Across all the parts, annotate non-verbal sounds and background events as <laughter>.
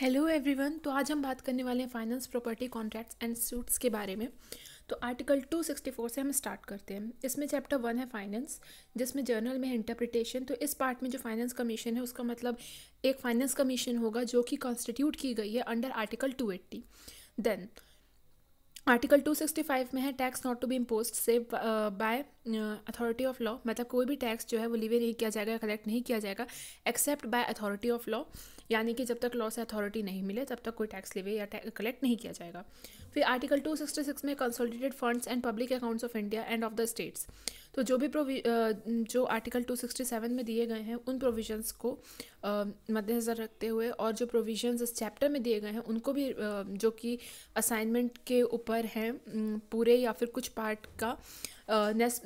Hello everyone तो आज हम बात करने वाले हैं finance property contracts and suits के बारे में तो आर्टिकल 264 से हम स्टार्ट करते हैं इसमें चैप्टर वन है फाइनेंस जिसमें जर्नल में है इंटरप्रिटेशन तो इस पार्ट में जो फाइनेंस कमीशन है उसका मतलब एक फाइनेंस कमीशन होगा जो कि कॉन्स्टिट्यूट की गई है under article two then article 265 में है tax not to be impose save by authority of law मतलब कोई भी टैक्स जो है वो लिवे नहीं किया जाएगा कलेक्ट नहीं किया जाएगा except by authority of law यानी कि जब तक लॉ से अथॉरिटी नहीं मिले तब तक कोई टैक्स लेवे या कलेक्ट नहीं किया जाएगा फिर आर्टिकल 266 में consolidated funds and public accounts of India and of the states तो जो भी जो आर्टिकल 267 में दिए गए हैं उन प्रोविजंस को मद्देनज़र रखते हुए और जो प्रोविजंस इस चैप्टर में दिए गए हैं उनको भी जो कि असाइनमेंट के ऊपर हैं पूरे या फिर कुछ पार्ट का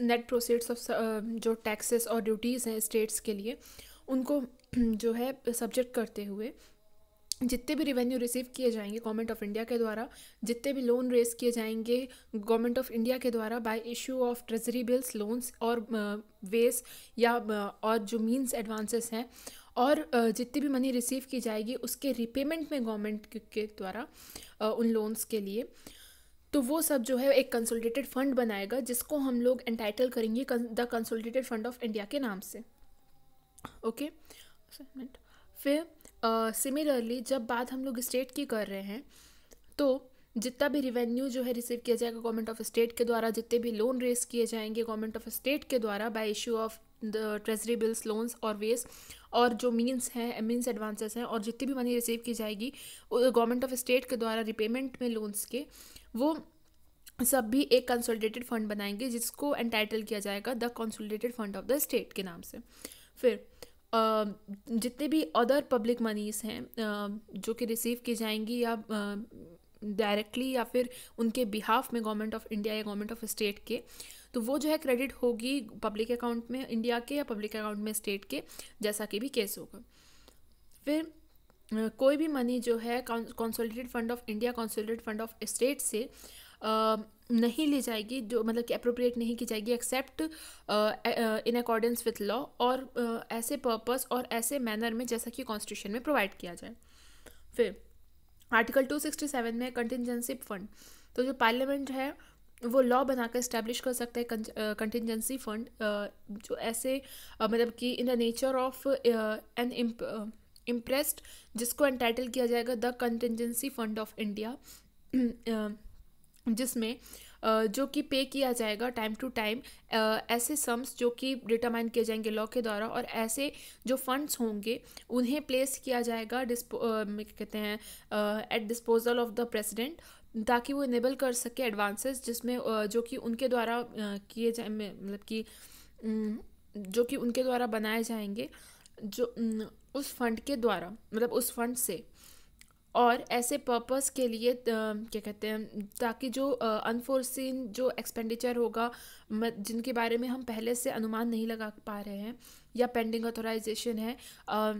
नेट प्रोसीड्स ऑफ जो टैक्सेस और ड्यूटीज़ हैं स्टेट्स के लिए उनको <clears throat> जो है सब्जेक्ट करते हुए जितने भी रिवेन्यू रिसीव किए जाएंगे गवर्नमेंट ऑफ इंडिया के द्वारा जितने भी लोन रेस किए जाएंगे गवर्नमेंट ऑफ इंडिया के द्वारा by issue of treasury bills loans और वेस या और जो मीन्स एडवांसेस हैं और जितनी भी मनी रिसीव की जाएगी उसके रिपेमेंट में गवर्नमेंट के द्वारा उन लोन्स के लिए तो वो सब जो है एक कंसोलिडेटेड फंड बनाएगा जिसको हम लोग एंटाइटल करेंगे the consolidated fund of India के नाम से ओके okay? मिनट फिर सिमिलरली uh, जब बात हम लोग स्टेट की कर रहे हैं तो जितना भी रिवेन्यू जो है रिसीव किया जाएगा गवर्नमेंट ऑफ स्टेट के द्वारा जितने भी लोन रेस किए जाएंगे गवर्नमेंट ऑफ स्टेट के द्वारा by issue of the treasury bills loans और वेस और जो मीन्स हैं मीन्स एडवांसेस हैं और जितनी भी मनी रिसीव की जाएगी गवर्नमेंट ऑफ स्टेट के द्वारा रिपेमेंट में लोन्स के वो सब भी एक कंसोलिडेटेड फंड बनाएंगे जिसको एंटाइटल किया जाएगा the consolidated fund of the state के नाम से फिर जितने भी अदर पब्लिक मनीज़ हैं जो कि रिसीव की जाएंगी या डायरेक्टली या फिर उनके बिहाफ में गवर्नमेंट ऑफ इंडिया या गवर्नमेंट ऑफ स्टेट के तो वो जो है क्रेडिट होगी पब्लिक अकाउंट में इंडिया के या पब्लिक अकाउंट में स्टेट के जैसा कि भी केस होगा फिर कोई भी मनी जो है consolidated fund of India consolidated fund of state से नहीं ली जाएगी जो मतलब कि अप्रोप्रिएट नहीं की जाएगी except in accordance with law और uh, ऐसे पर्पस और ऐसे मैनर में जैसा कि कॉन्स्टिट्यूशन में प्रोवाइड किया जाए फिर आर्टिकल 267 में कंटिजेंसी फंड तो जो पार्लियामेंट है वो लॉ बनाकर इस्टेब्लिश कर सकता है कंटिजेंसी फंड uh, uh, जो ऐसे uh, मतलब कि in the nature of an imprest जिसको एंटाइटल किया जाएगा the contingency fund of India जिसमें जो कि पे किया जाएगा टाइम टू टाइम ऐसे सम्स जो कि डिटरमाइन किए जाएंगे लॉ के द्वारा और ऐसे जो फंड्स होंगे उन्हें प्लेस किया जाएगा डिस्पो कहते हैं at disposal of the president ताकि वो इनेबल कर सके एडवांसेस जिसमें जो कि उनके द्वारा किए जाए मतलब कि जो कि उनके द्वारा बनाए जाएंगे जो उस फंड के द्वारा मतलब उस फंड से और ऐसे पर्पस के लिए क्या कहते हैं ताकि जो अनफोर्सिन जो एक्सपेंडिचर होगा जिनके बारे में हम पहले से अनुमान नहीं लगा पा रहे हैं या पेंडिंग ऑथोराइजेशन है आ, आ,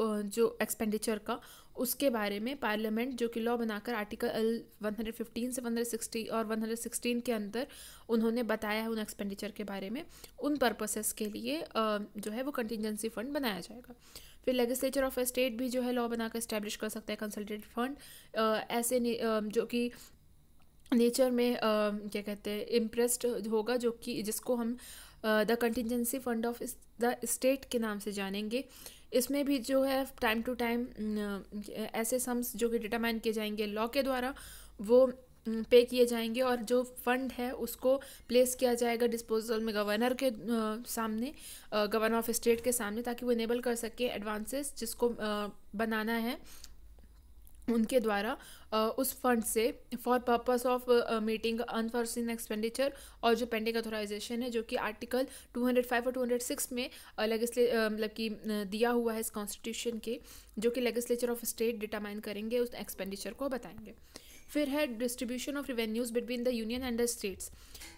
जो एक्सपेंडिचर का उसके बारे में पार्लियामेंट जो कि लॉ बनाकर आर्टिकल 115 से 160 और 116 के अंदर उन्होंने बताया है उन एक्सपेंडिचर के बारे में उन पर्पसेस के लिए जो है वो कंटिजेंसी फंड बनाया जाएगा फिर लेजिस्लेचर ऑफ स्टेट भी जो है लॉ बनाकर इस्टेब्लिश कर सकता है कंसल्टेंट फंड ऐसे जो कि नेचर में क्या कहते हैं इम्प्रेस्ड होगा जो कि जिसको हम the contingency fund of the state के नाम से जानेंगे इसमें भी जो है टाइम टू टाइम ऐसे सम्स जो कि डिटरमाइन किए जाएंगे लॉ के द्वारा वो पे किए जाएंगे और जो फंड है उसको प्लेस किया जाएगा डिस्पोजल में गवर्नर के सामने गवर्नर ऑफ स्टेट के सामने ताकि वो इनेबल कर सके एडवांसेस जिसको बनाना है उनके द्वारा उस फंड से for purpose of meeting unforeseen expenditure और जो पेंडिंग अथोराइजेशन है जो कि आर्टिकल 205 और 206 में लेगिस्ले मतलब कि दिया हुआ है इस कॉन्स्टिट्यूशन के जो कि लेगिस्लेचर ऑफ स्टेट डिटामाइन करेंगे उस एक्सपेंडिचर को बताएंगे फिर है distribution of revenues between the union and the states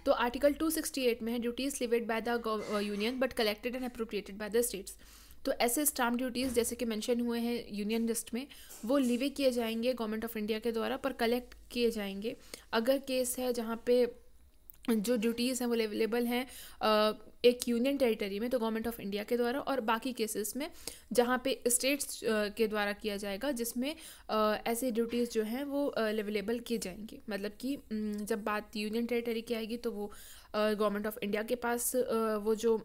तो आर्टिकल 268 में है duties levied by the union but collected and appropriated by the states तो ऐसे स्टाम्प ड्यूटीज़ जैसे कि मेंशन हुए हैं यूनियन लिस्ट में वो लिवे किए जाएंगे गवर्नमेंट ऑफ इंडिया के द्वारा पर कलेक्ट किए जाएंगे अगर केस है जहाँ पे जो ड्यूटीज़ हैं वो अवेलेबल हैं एक यूनियन टेरिटरी में तो गवर्नमेंट ऑफ इंडिया के द्वारा और बाकी केसेस में जहाँ पे स्टेट्स के द्वारा किया जाएगा जिसमें ऐसे ड्यूटीज़ जो हैं वो अवेलेबल किए जाएंगे मतलब कि जब बात यूनियन टेरिटरी की आएगी तो वो गवर्नमेंट ऑफ इंडिया के पास वो जो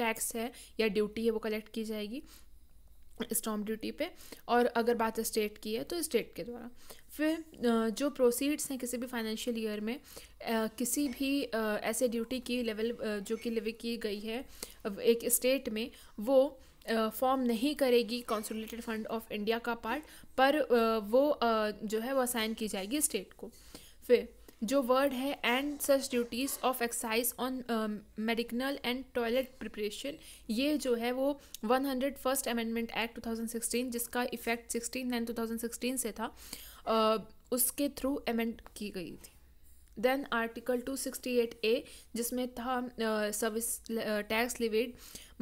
टैक्स है या ड्यूटी है वो कलेक्ट की जाएगी स्टॉम्प ड्यूटी पे और अगर बात स्टेट की है तो स्टेट के द्वारा फिर जो प्रोसीड्स हैं किसी भी फाइनेंशियल ईयर में किसी भी ऐसे ड्यूटी की लेवल जो कि लिव की गई है एक स्टेट में वो फॉर्म नहीं करेगी कॉन्सोलेटेड फंड ऑफ इंडिया का पार्ट पर वो जो है वो असाइन की जाएगी स्टेट को फिर जो वर्ड है and such duties of excise on medical and toilet preparation ये जो है वो one hundred first amendment act two thousand sixteen जिसका effect sixteen nine two thousand sixteen से था uh, उसके थ्रू अमेंड की गई थी then article two sixty eight A जिसमें था service tax levied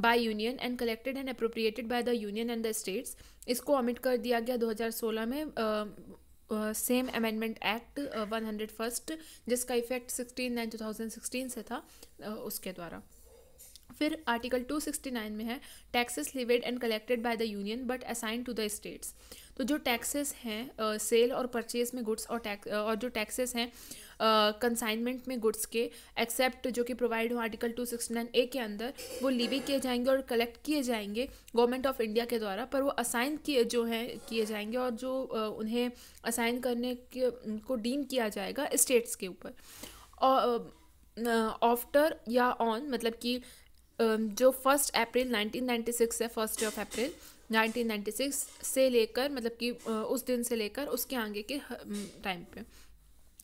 by union and collected and appropriated by the union and the states इसको अमिट कर दिया गया दो हज़ार सोलह में uh, same amendment act one hundred first जिसका effect sixteen nine two thousand sixteen से था uh, उसके द्वारा फिर आर्टिकल 269 में है taxes levied and collected by the union but assign to the states तो जो टैक्सेस हैं सेल और परचेज में गुड्स और टैक्स और जो टैक्सेस हैं कंसाइनमेंट में गुड्स के एक्सेप्ट जो कि प्रोवाइड हो आर्टिकल 269 ए के अंदर वो लिवी किए जाएंगे और कलेक्ट किए जाएंगे गवर्नमेंट ऑफ इंडिया के द्वारा पर वो असाइन किए जो हैं किए जाएंगे और जो uh, उन्हें असाइन करने के को डीम किया जाएगा स्टेट्स के ऊपर और ऑफ्टर या ऑन मतलब कि Um, जो फर्स्ट अप्रैल 1996 है फर्स्ट ऑफ अप्रैल 1996 से लेकर मतलब कि उस दिन से लेकर उसके आगे के टाइम पे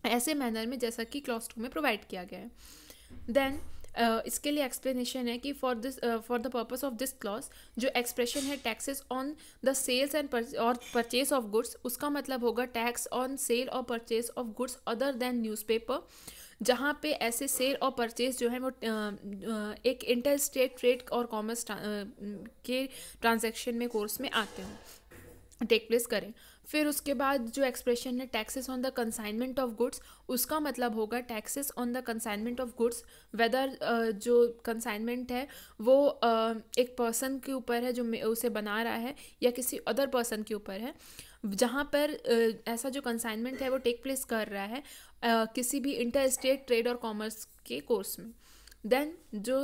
ऐसे मैनर में जैसा कि क्लॉस टू में प्रोवाइड किया गया है देन Uh, इसके लिए एक्सप्लेनेशन है कि for this for the purpose of this class जो एक्सप्रेशन है taxes on the sales and और परचेज ऑफ गुड्स उसका मतलब होगा टैक्स ऑन सेल और purchase of goods other than newspaper जहाँ पे ऐसे सेल और परचेज जो है वो एक इंटर स्टेट ट्रेड और कॉमर्स के ट्रांजेक्शन में कोर्स में आते हों टेक प्लेस करें फिर उसके बाद जो एक्सप्रेशन है taxes on the consignment of goods उसका मतलब होगा taxes on the consignment of goods whether जो कंसाइनमेंट है वो uh, एक पर्सन के ऊपर है जो उसे बना रहा है या किसी अदर पर्सन के ऊपर है जहाँ पर uh, ऐसा जो कंसाइनमेंट है वो टेक प्लेस कर रहा है किसी भी इंटर स्टेट ट्रेड और कॉमर्स के कोर्स में देन जो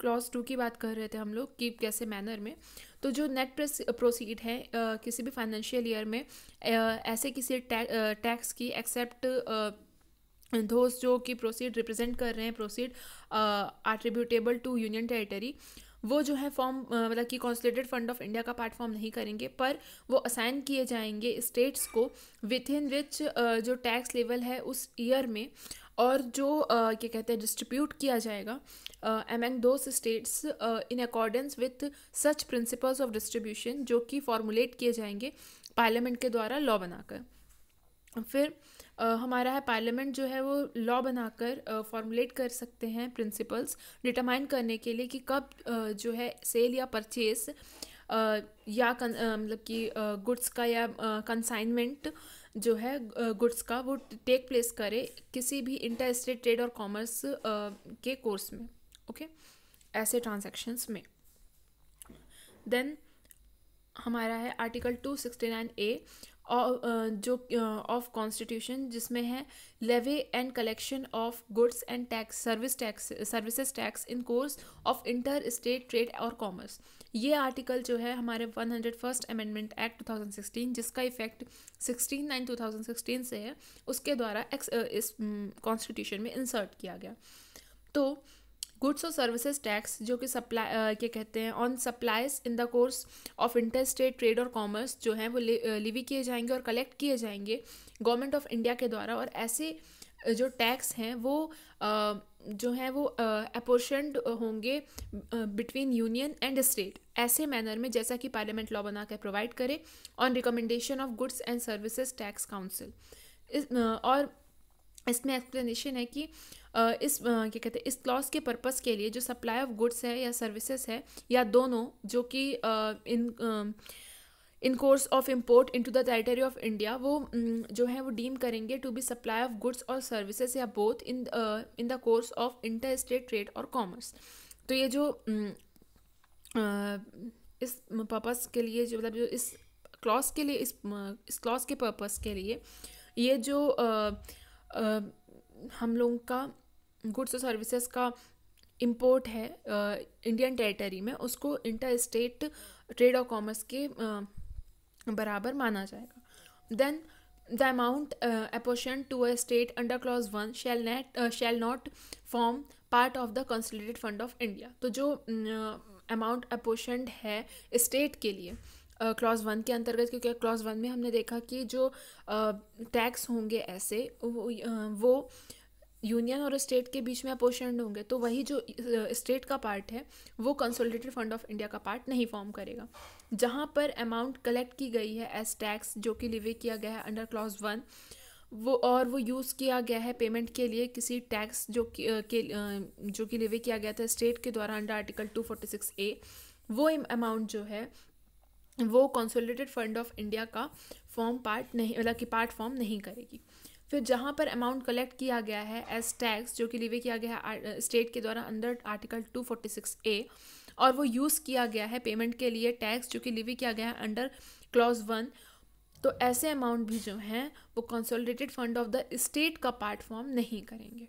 क्लास टू की बात कर रहे थे हम लोग कि कैसे मैनर में तो जो नेट प्रोसीड है uh, किसी भी फाइनेंशियल ईयर में uh, ऐसे किसी टैक्स की एक्सेप्ट दोस्त जो कि प्रोसीड रिप्रेजेंट कर रहे हैं proceed attributable to union territory वो जो है फॉर्म मतलब कि कॉन्सलेटेड फंड ऑफ इंडिया का पार्ट फॉर्म नहीं करेंगे पर वो असाइन किए जाएंगे स्टेट्स को विथ इन विच जो टैक्स लेवल है उस ईयर में और जो क्या कहते हैं डिस्ट्रीब्यूट किया जाएगा अमंग दो states in accordance with such principles of distribution जो कि फॉर्मुलेट किए जाएंगे पार्लियामेंट के द्वारा लॉ बनाकर फिर हमारा है पार्लियामेंट जो है वो लॉ बनाकर फॉर्मुलेट कर सकते हैं प्रिंसिपल्स डिटरमाइन करने के लिए कि कब जो है सेल या परचेज या मतलब कि गुड्स का या कंसाइनमेंट जो है गुड्स का वो टेक प्लेस करे किसी भी इंटर स्टेट ट्रेड और कॉमर्स के कोर्स में ओके okay? ऐसे ट्रांजेक्शन्स में देन हमारा है article two sixty nine A Uh, जो ऑफ uh, कॉन्स्टिट्यूशन जिसमें है levy and collection of goods and tax service tax services tax in course of inter state trade और commerce ये article जो है हमारे one hundred first amendment act two thousand sixteen जिसका effect sixteen nine two thousand sixteen से है उसके द्वारा एक्स uh, इस कॉन्स्टिट्यूशन mm, में इंसर्ट किया गया तो गुड्स और सर्विसेज टैक्स जो कि सप्लाई क्या कहते हैं on supplies in the course of inter state trade और कॉमर्स जो हैं वो लिवी किए जाएंगे और कलेक्ट किए जाएंगे गवर्नमेंट ऑफ इंडिया के द्वारा और ऐसे जो टैक्स हैं वो जो हैं वो अपोर्शनड होंगे बिटवीन यूनियन एंड स्टेट ऐसे मैनर में जैसा कि पार्लियामेंट लॉ बनाकर प्रोवाइड करे on recommendation of goods and services tax council इस और इसमें एक्सप्लेनेशन है कि इस क्या कहते हैं इस क्लॉज के पर्पस के लिए जो सप्लाई ऑफ गुड्स है या सर्विसेज है या दोनों जो कि in in course of import into the territory of India वो जो है वो डीम करेंगे to be supply of goods और सर्विसेज या both in in the course of inter state trade और कॉमर्स तो ये जो इस पर्पस के लिए जो मतलब जो इस क्लॉज के लिए इस इस क्लॉज के पर्पस के लिए ये जो uh, हम लोगों का गुड्स और सर्विसेज का इम्पोर्ट है इंडियन टेरिटरी में उसको इंटर स्टेट ट्रेड और कॉमर्स के बराबर माना जाएगा then the amount apportion to a state under clause one shall net shall not form part of the consolidated fund of India तो जो अमाउंट अपोशन है स्टेट के लिए क्लॉज़ वन के अंतर्गत क्योंकि क्लॉज़ वन में हमने देखा कि जो टैक्स होंगे ऐसे वो यूनियन और स्टेट के बीच में अपोषण होंगे तो वही जो स्टेट का पार्ट है वो कंसोलिडेटेड फंड ऑफ इंडिया का पार्ट नहीं फॉर्म करेगा जहाँ पर अमाउंट कलेक्ट की गई है एज टैक्स जो कि लिवे किया गया है अंडर क्लॉज वन वो और वो यूज़ किया गया है पेमेंट के लिए किसी टैक्स जो कि जो कि लिवे किया गया था स्टेट के द्वारा under article two forty six A वो अमाउंट जो है वो कंसोलिडेटेड फंड ऑफ इंडिया का फॉर्म पार्ट नहीं मतलब कि पार्ट फॉर्म नहीं करेगी फिर जहाँ पर अमाउंट कलेक्ट किया गया है एज टैक्स जो कि लिवे किया गया है स्टेट के द्वारा अंडर आर्टिकल टू ए और वो यूज़ किया गया है पेमेंट के लिए टैक्स जो कि लिवे किया गया है अंडर क्लॉज वन तो ऐसे अमाउंट भी जो हैं वो consolidated fund of the state का पार्ट फॉर्म नहीं करेंगे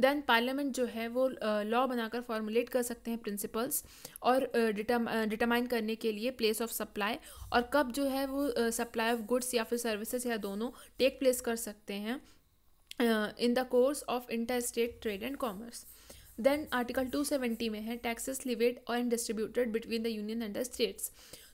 दैन पार्लियामेंट जो है वो लॉ बनाकर फॉर्मुलेट कर सकते हैं प्रिंसिपल्स और डिटरमाइन करने के लिए प्लेस ऑफ सप्लाई और कब जो है वो सप्लाई ऑफ गुड्स या फिर सर्विसेज या दोनों टेक प्लेस कर सकते हैं in the course of inter state trade and commerce then article 270 में है टैक्सेस लिवेड और distributed between the union and the states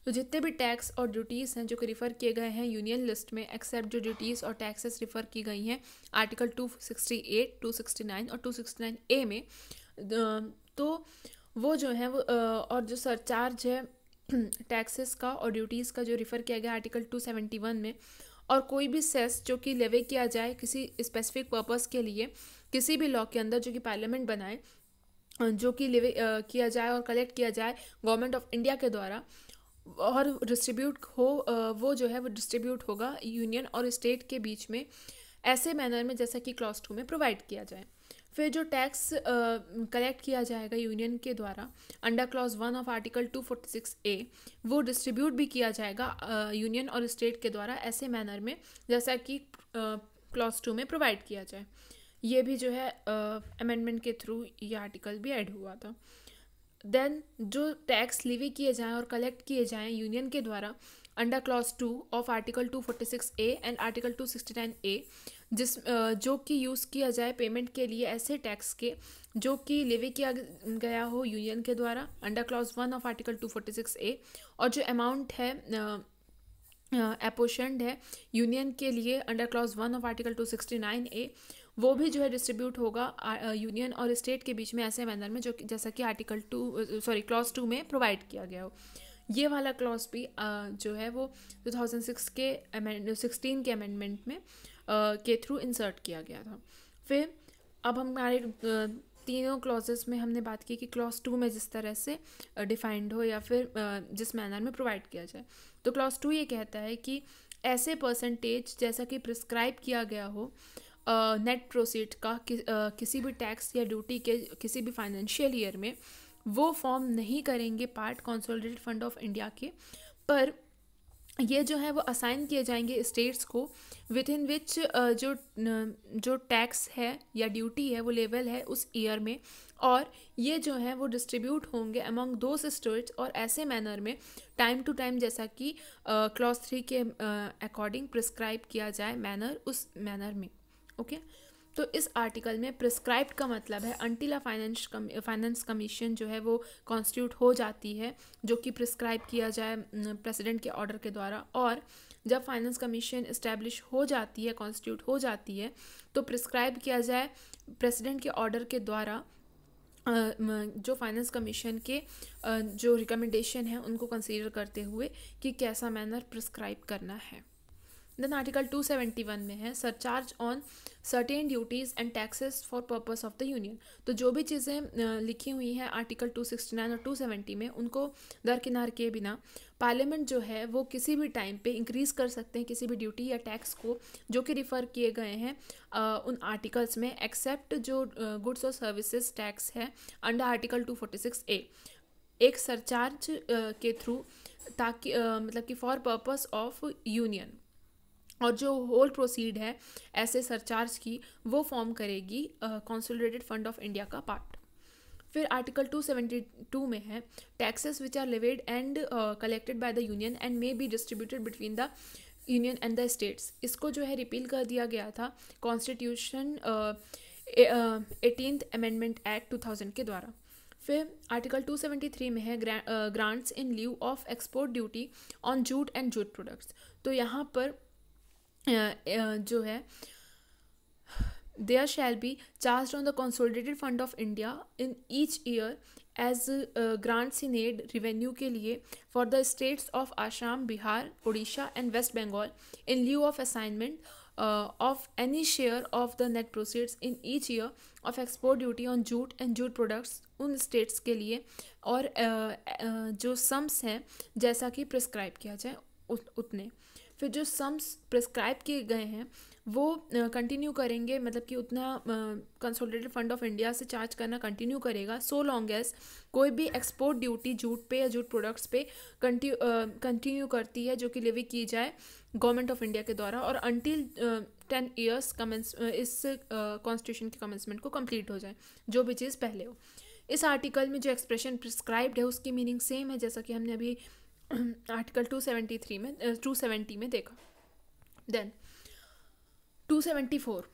तो जितने भी टैक्स और ड्यूटीज़ हैं जो कि रिफ़र किए गए हैं यूनियन लिस्ट में एक्सेप्ट जो ड्यूटीज़ और टैक्सेस रिफ़र की गई हैं article two sixty eight two sixty nine और टू सिक्सटी नाइन ए में तो वो जो है वो और जो सरचार्ज है टैक्सेस <clears throat> का और ड्यूटीज़ का जो रिफ़र किया गया आर्टिकल टू सेवेंटी वन में और कोई भी सेस जो कि लेवे किया जाए किसी स्पेसिफिक पर्पज़ के लिए किसी भी लॉ के अंदर जो कि पार्लियामेंट बनाए जो कि लेवे किया जाए और कलेक्ट किया जाए गवर्नमेंट ऑफ इंडिया के द्वारा और डिस्ट्रीब्यूट हो वो जो है वो डिस्ट्रीब्यूट होगा यूनियन और स्टेट के बीच में ऐसे मैनर में जैसा कि क्लॉस टू में प्रोवाइड किया जाए फिर जो टैक्स कलेक्ट किया जाएगा यूनियन के द्वारा under clause one of article two forty six A वो डिस्ट्रीब्यूट भी किया जाएगा यूनियन और स्टेट के द्वारा ऐसे मैनर में जैसा कि क्लास टू में प्रोवाइड किया जाए ये भी जो है अमेंडमेंट के थ्रू ये आर्टिकल भी ऐड हुआ था देन जो टैक्स लिवी किए जाएँ और कलेक्ट किए जाएँ यूनियन के द्वारा under clause two of article two forty six A and article two sixty nine A जिस जो कि यूज़ किया जाए पेमेंट के लिए ऐसे टैक्स के जो कि लेवे किया गया हो यूनियन के द्वारा under clause one of article two forty six A और जो अमाउंट है अपोशनड है यूनियन के लिए under clause one of article two sixty nine A वो भी जो है डिस्ट्रीब्यूट होगा यूनियन और स्टेट के बीच में ऐसे मैनर में जो जैसा कि article two sorry clause two में प्रोवाइड किया गया हो ये वाला क्लॉज भी जो है वो 2006 के अमेंड सिक्सटीन के अमेंडमेंट में के थ्रू इंसर्ट किया गया था फिर अब हमारे तीनों क्लॉजेस में हमने बात की कि क्लॉज टू में जिस तरह से डिफाइंड हो या फिर जिस मैनर में प्रोवाइड किया जाए तो क्लॉज टू ये कहता है कि ऐसे परसेंटेज जैसा कि प्रिस्क्राइब किया गया हो नेट प्रोसीड का कि, आ, किसी भी टैक्स या ड्यूटी के किसी भी फाइनेंशियल ईयर में वो फॉर्म नहीं करेंगे part consolidated fund of India के पर ये जो है वो असाइन किए जाएंगे स्टेट्स को विद इन विच जो जो टैक्स है या ड्यूटी है वो लेवल है उस ईयर में और ये जो है वो डिस्ट्रीब्यूट होंगे अमंग दो स्टेट्स और ऐसे मैनर में टाइम टू टाइम जैसा कि क्लास थ्री के अकॉर्डिंग प्रिस्क्राइब किया जाए मैनर उस मैनर में ओके तो इस आर्टिकल में प्रिस्क्राइब का मतलब है अंटिला फाइनेंस फाइनेंस कमीशन जो है वो कॉन्स्टिट्यूट हो जाती है जो कि प्रिस्क्राइब किया जाए प्रेसिडेंट के ऑर्डर के द्वारा और जब फाइनेंस कमीशन इस्टेब्लिश हो जाती है कॉन्स्टिट्यूट हो जाती है तो प्रिस्क्राइब किया जाए प्रेसिडेंट के ऑर्डर के द्वारा जो फाइनेंस कमीशन के जो रिकमेंडेशन है उनको कंसीडर करते हुए कि कैसा मैनर प्रिस्क्राइब करना है देन आर्टिकल 271 में है surcharge on certain duties and taxes for purpose of the union तो जो भी चीज़ें लिखी हुई हैं आर्टिकल 269 और 270 में उनको दरकिनार किए बिना पार्लियामेंट जो है वो किसी भी टाइम पे इंक्रीज़ कर सकते हैं किसी भी ड्यूटी या टैक्स को जो कि रिफ़र किए गए हैं उन आर्टिकल्स में एक्सेप्ट जो गुड्स और सर्विसेज टैक्स है अंडर आर्टिकल 246 ए एक सरचार्ज के थ्रू ताकि मतलब कि फॉर पर्पस ऑफ यूनियन और जो होल प्रोसीड है ऐसे सरचार्ज की वो फॉर्म करेगी कॉन्सोलिडेटेड फंड ऑफ इंडिया का पार्ट फिर आर्टिकल 272 में है taxes which are levied and collected by the union and may be distributed between the union and the states इसको जो है रिपील कर दिया गया था कॉन्स्टिट्यूशन एटीन अमेंडमेंट एक्ट 2000 के द्वारा फिर आर्टिकल 273 में है grants in lieu of export duty on jute and jute products तो यहाँ पर जो है there shall be charge on the consolidated fund of India in each year as grant in aid revenue के लिए for the states of Assam Bihar Orissa and West Bengal in lieu of assignment of any share of the net proceeds in each year of export duty on jute and jute products उन states के लिए और uh, uh, जो sums हैं जैसा कि prescribe किया जाए उतने फिर जो सम्स प्रिस्क्राइब किए गए हैं वो कंटिन्यू करेंगे मतलब कि उतना कंसोलिडेटेड फंड ऑफ इंडिया से चार्ज करना कंटिन्यू करेगा सो लॉन्ग एज कोई भी एक्सपोर्ट ड्यूटी जूट पे या जूट प्रोडक्ट्स पे कंटिन्यू कंटिन्यू करती है जो कि लेवी की जाए गवर्नमेंट ऑफ इंडिया के द्वारा और अनटिल टेन ईयर्स कमेंस इस कॉन्स्टिट्यूशन के कमेंसमेंट को कंप्लीट हो जाए जो भी चीज़ पहले हो इस आर्टिकल में जो एक्सप्रेशन प्रिस्क्राइब्ड है उसकी मीनिंग सेम है जैसा कि हमने अभी <clears throat> आर्टिकल टू सेवेंटी थ्री में टू सेवेंटी में देखा then for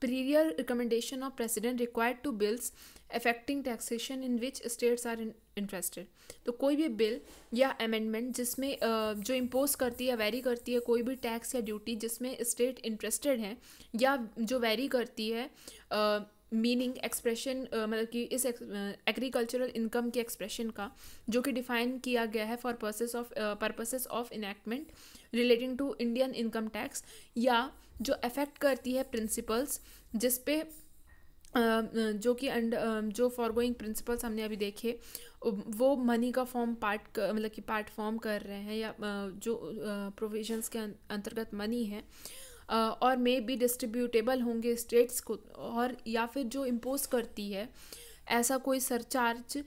prior recommendation of president required to bills affecting taxation in which states are interested तो कोई भी बिल या अमेंडमेंट जिसमें जो इम्पोज करती है वेरी करती है कोई भी टैक्स या ड्यूटी जिसमें स्टेट इंटरेस्टेड हैं या जो वेरी करती है मीनिंग एक्सप्रेशन मतलब कि इस एग्रीकल्चरल इनकम के एक्सप्रेशन का जो कि डिफाइन किया गया है for purposes of purposes of enactment relating to Indian income tax या जो अफेक्ट करती है प्रिंसिपल्स जिसपे जो कि अंड जो फॉरगोइंग प्रिंसिपल्स हमने अभी देखे वो मनी का फॉर्म पार्ट मतलब कि पार्ट फॉर्म कर रहे हैं या जो प्रोविजंस के अंतर्गत मनी है और मे बी डिस्ट्रीब्यूटेबल होंगे स्टेट्स को और या फिर जो इम्पोज करती है ऐसा कोई सरचार्ज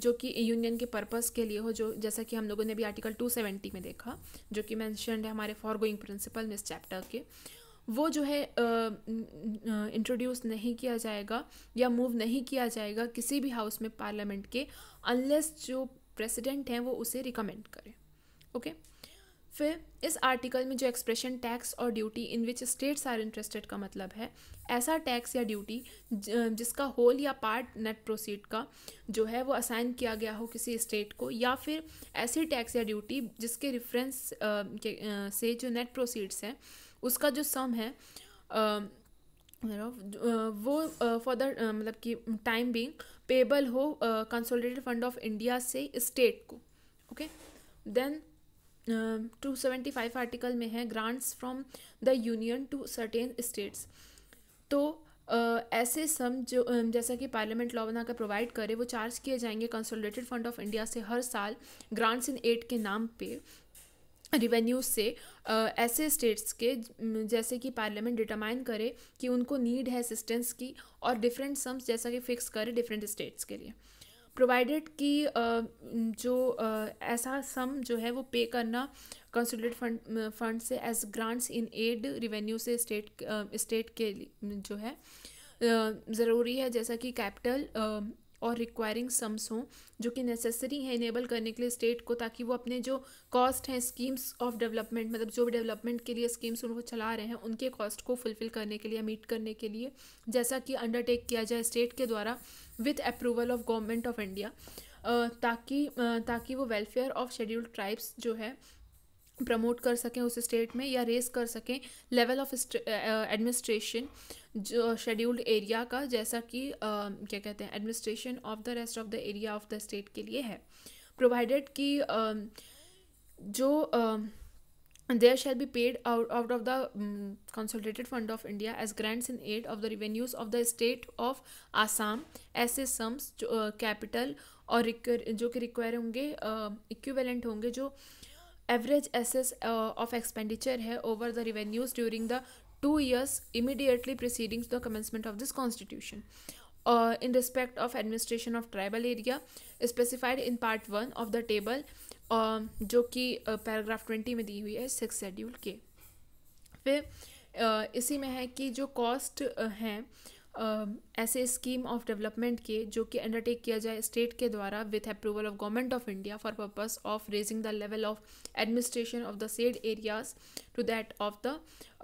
जो कि यूनियन के पर्पस के लिए हो जो जैसा कि हम लोगों ने भी आर्टिकल 270 में देखा जो कि मैंशनड है हमारे फॉर गोइंग प्रिंसिपल में इस चैप्टर के वो जो है इंट्रोड्यूस नहीं किया जाएगा या मूव नहीं किया जाएगा किसी भी हाउस में पार्लियामेंट के अनलेस जो प्रेसिडेंट हैं वो उसे रिकमेंड करें ओके okay? फिर इस आर्टिकल में जो एक्सप्रेशन टैक्स और duty in which states are interested का मतलब है ऐसा टैक्स या ड्यूटी जिसका होल या पार्ट नेट प्रोसीड का जो है वो असाइन किया गया हो किसी स्टेट को या फिर ऐसी टैक्स या ड्यूटी जिसके के से जो नेट प्रोसीड्स हैं उसका जो सम है वो फॉर द मतलब कि टाइम बिंग पेबल हो कंसोलिडेटेड फंड ऑफ इंडिया से स्टेट को okay then two seventy five article में है grants from the union to certain states तो Uh, ऐसे सम जो जैसा कि पार्लियामेंट लॉ बनाकर प्रोवाइड करे वो चार्ज किए जाएंगे कंसोलिडेटेड फंड ऑफ इंडिया से हर साल ग्रांट्स इन एड के नाम पे रिवेन्यूज से uh, ऐसे स्टेट्स के जैसे कि पार्लियामेंट डिटरमाइन करे कि उनको नीड है असिस्टेंस की और डिफरेंट सम्स जैसा कि फिक्स करे डिफरेंट स्टेट्स के लिए प्रोवाइडेड कि जो ऐसा सम जो है वो पे करना कंसोलिडेट फंड फंड से as grants in aid revenue से स्टेट स्टेट के जो है ज़रूरी है जैसा कि कैपिटल और रिक्वायरिंग सम्स हों जो कि नेसेसरी हैं इनेबल करने के लिए स्टेट को ताकि वो अपने जो कॉस्ट हैं स्कीम्स ऑफ डेवलपमेंट मतलब जो भी डेवलपमेंट के लिए स्कीम्स उनको चला रहे हैं उनके कॉस्ट को फुलफिल करने के लिए मीट करने के लिए जैसा कि अंडरटेक किया जाए स्टेट के द्वारा with approval of government of India ताकि ताकि वो वेलफेयर ऑफ शेड्यूल्ड ट्राइब्स जो है प्रमोट कर सकें उस स्टेट में या रेस कर सकें लेवल ऑफ एडमिनिस्ट्रेशन जो शेड्यूल्ड एरिया का जैसा कि क्या कहते हैं administration of the rest of the area of the state के लिए है प्रोवाइडेड कि जो there shall be paid out of the consolidated fund of India as grants in aid of the revenues of the state of Assam ऐसे sums जो capital और जो कि रिक्वायर होंगे इक्विवेलेंट होंगे जो एवरेज एसेस ऑफ एक्सपेंडिचर है over the revenues during the two years immediately precedings the commencement of this constitution in respect of administration of tribal area specified in part one of the table जो कि paragraph uh, twenty में दी हुई है six schedule के फिर uh, इसी में है कि जो कॉस्ट uh, हैं ऐसे स्कीम ऑफ डेवलपमेंट के जो कि अंडरटेक किया जाए स्टेट के द्वारा with approval of government of India for purpose of raising the level of administration of the said areas to that of the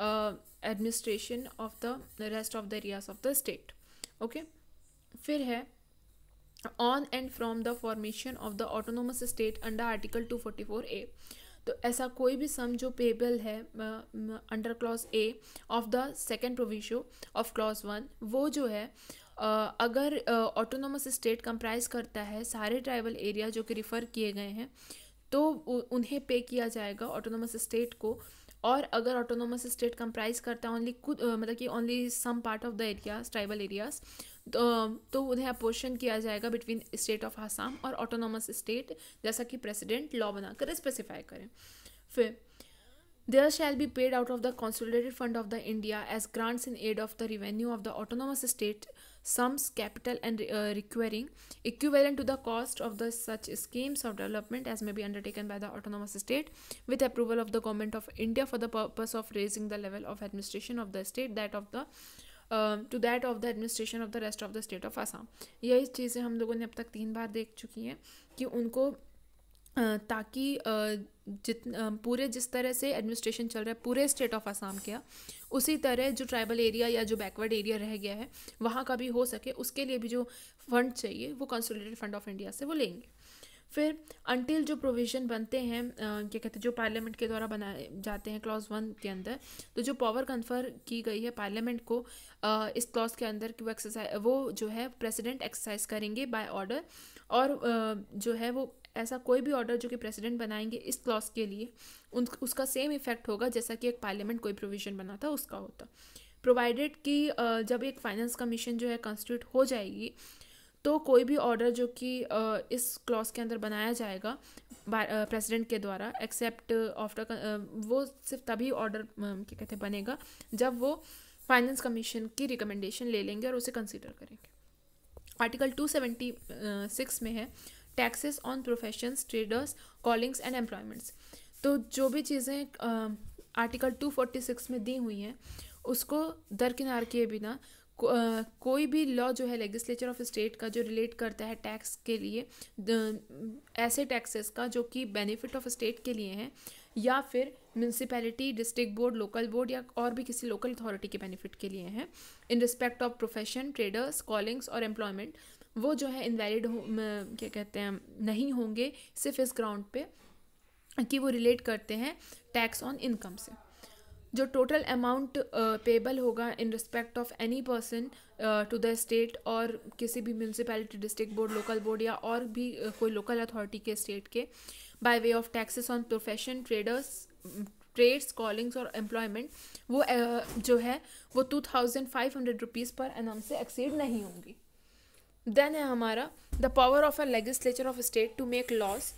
administration of the rest of the areas of the state okay फिर है on and the formation of the autonomous state under article two forty four A तो ऐसा कोई भी sum जो payable है under clause A of the second proviso of clause one वो जो है Uh, अगर ऑटोनोमस स्टेट कंप्राइज करता है सारे ट्राइबल एरिया जो कि रिफ़र किए गए हैं तो उन्हें पे किया जाएगा ऑटोनोमस स्टेट को और अगर ऑटोनोमस स्टेट कंप्राइज करता है ओनली खुद मतलब कि only some part of the areas tribal areas तो, उन्हें अपोर्शन किया जाएगा बिटवीन स्टेट ऑफ आसाम और ऑटोनोमस स्टेट जैसा कि प्रेसिडेंट लॉ बनाकर स्पेसिफाई करें फिर there shall be paid out of the consolidated fund of the India as grants in aid of the revenue of the autonomous state sums capital and recurring equivalent to the cost of the such schemes of development as may be undertaken by the autonomous state with approval of the government of India for the purpose of raising the level of administration of the state that of the to that of the administration of the rest of the state of Assam यही चीज़ें हम लोगों ने अब तक तीन बार देख चुकी हैं कि उनको ताकि जित पूरे जिस तरह से एडमिनिस्ट्रेशन चल रहा है पूरे स्टेट ऑफ आसाम का उसी तरह जो ट्राइबल एरिया या जो बैकवर्ड एरिया रह गया है वहाँ का भी हो सके उसके लिए भी जो फंड चाहिए वो कंसोलिडेटेड फंड ऑफ इंडिया से वो लेंगे फिर अनटिल जो प्रोविज़न बनते हैं क्या कहते हैं जो पार्लियामेंट के द्वारा बनाए जाते हैं क्लॉज वन के अंदर तो जो पावर कन्फर की गई है पार्लियामेंट को आ, इस क्लॉज के अंदर कि वो एक्सरसाइज वो जो है प्रेसिडेंट एक्सरसाइज करेंगे बाय ऑर्डर और आ, जो है वो ऐसा कोई भी ऑर्डर जो कि प्रेसिडेंट बनाएंगे इस क्लॉज के लिए उन उसका सेम इफेक्ट होगा जैसा कि एक पार्लियामेंट कोई प्रोविज़न बनाता उसका होता प्रोवाइडेड कि जब एक फाइनेंस कमीशन जो है कॉन्स्टिट्यूट हो जाएगी तो कोई भी ऑर्डर जो कि इस क्लॉज के अंदर बनाया जाएगा प्रेसिडेंट के द्वारा एक्सेप्ट आफ्टर वो सिर्फ तभी ऑर्डर क्या कहते हैं बनेगा जब वो फाइनेंस कमीशन की रिकमेंडेशन ले लेंगे और उसे कंसिडर करेंगे आर्टिकल टू सेवेंटी सिक्स में है taxes on professions traders callings and employments तो जो भी चीज़ें आर्टिकल टू फोर्टी सिक्स में दी हुई हैं उसको दरकिनार किए बिना कोई भी लॉ जो है लेगिस्लेचर ऑफ स्टेट का जो रिलेट करता है टैक्स के लिए ऐसे टैक्सेस का जो कि बेनिफिट ऑफ स्टेट के लिए हैं या फिर municipality district board local board या और भी किसी लोकल अथॉरिटी के बेनिफिट के लिए हैं in respect of profession traders callings और एम्प्लॉयमेंट वो जो है इनवैलिड क्या कहते हैं नहीं होंगे सिर्फ इस ग्राउंड पे कि वो रिलेट करते हैं टैक्स ऑन इनकम से जो टोटल अमाउंट पेबल होगा in respect of any person to the state और किसी भी municipality district board local board या और भी uh, कोई लोकल अथॉरिटी के स्टेट के by way of taxes on profession traders trades callings और एम्प्लॉयमेंट वो uh, जो है वो two thousand five hundred rupees per annum से एक्सीड नहीं होंगी देन है हमारा the power of a legislature of state to make loss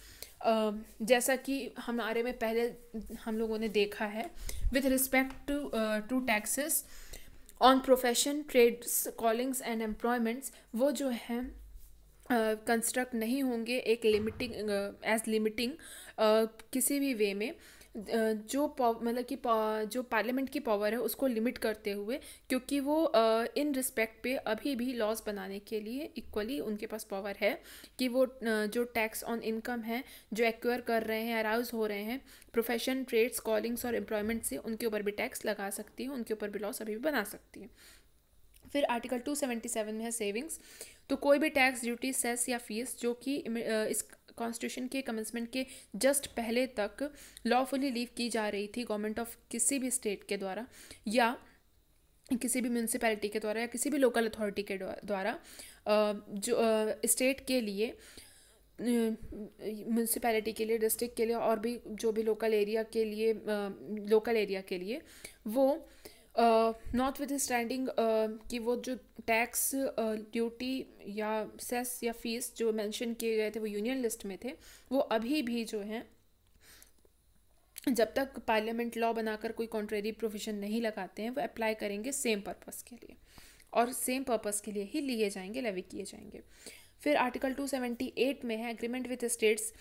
जैसा कि हमारे में पहले हम लोगों ने देखा है with respect to to taxes on profession trades callings and employments वो जो है कंस्ट्रक्ट uh, नहीं होंगे एक लिमिटिंग एज लिमिटिंग किसी भी वे में जो मतलब कि जो पार्लियामेंट की पावर है उसको लिमिट करते हुए क्योंकि वो इन रिस्पेक्ट पे अभी भी लॉज बनाने के लिए इक्वली उनके पास पावर है कि वो जो टैक्स ऑन इनकम है जो एक्वायर कर रहे हैं अराउज हो रहे हैं प्रोफेशन ट्रेड्स कॉलिंग्स और एम्प्लॉयमेंट से उनके ऊपर भी टैक्स लगा सकती है उनके ऊपर भी लॉस अभी भी बना सकती है फिर आर्टिकल 277 में है सेविंग्स तो कोई भी टैक्स ड्यूटी सेस या फीस जो कि इस कॉन्स्टिट्यूशन के कमेंसमेंट के जस्ट पहले तक लॉफुली लीव की जा रही थी गवर्नमेंट ऑफ किसी भी स्टेट के द्वारा या किसी भी म्यूनसिपैलिटी के द्वारा या किसी भी लोकल अथॉरिटी के द्वारा जो स्टेट के लिए म्यूनसिपैलिटी के लिए डिस्ट्रिक्ट के लिए और भी जो भी लोकल एरिया के लिए लोकल एरिया के लिए वो नॉट विद स्टैंडिंग कि वो जो टैक्स ड्यूटी uh, या सेस या फीस जो मेंशन किए गए थे वो यूनियन लिस्ट में थे वो अभी भी जो हैं जब तक पार्लियामेंट लॉ बनाकर कोई कॉन्ट्रेरी प्रोविजन नहीं लगाते हैं वो अप्लाई करेंगे सेम पर्पज़ के लिए और सेम पर्पज़ के लिए ही लिए जाएंगे लेवी किए जाएंगे फिर आर्टिकल 278 में है agreement with states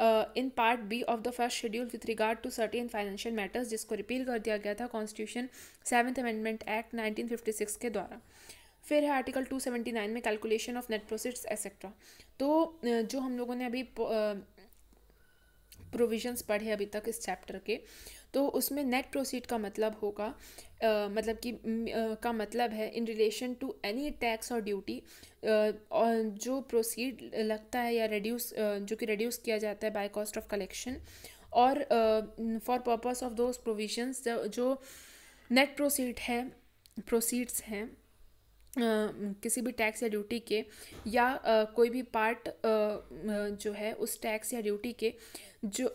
in part B of the first schedule with regard to certain financial matters जिसको रिपील कर दिया गया था constitution seventh amendment act nineteen fifty six के द्वारा फिर है आर्टिकल टू सेवेंटी नाइन में calculation of net proceeds etcetera तो uh, जो हम लोगों ने अभी प्रोविजन्स uh, पढ़े अभी तक इस चैप्टर के तो उसमें नेट प्रोसीड का मतलब होगा आ, मतलब कि का मतलब है in relation to any tax और ड्यूटी और जो प्रोसीड लगता है या रिड्यूस जो कि रिड्यूस किया जाता है बाय कॉस्ट ऑफ कलेक्शन और for purpose of those provisions जो नेट प्रोसीड है प्रोसीड्स हैं Uh, किसी भी टैक्स या ड्यूटी के या uh, कोई भी पार्ट uh, जो है उस टैक्स या ड्यूटी के जो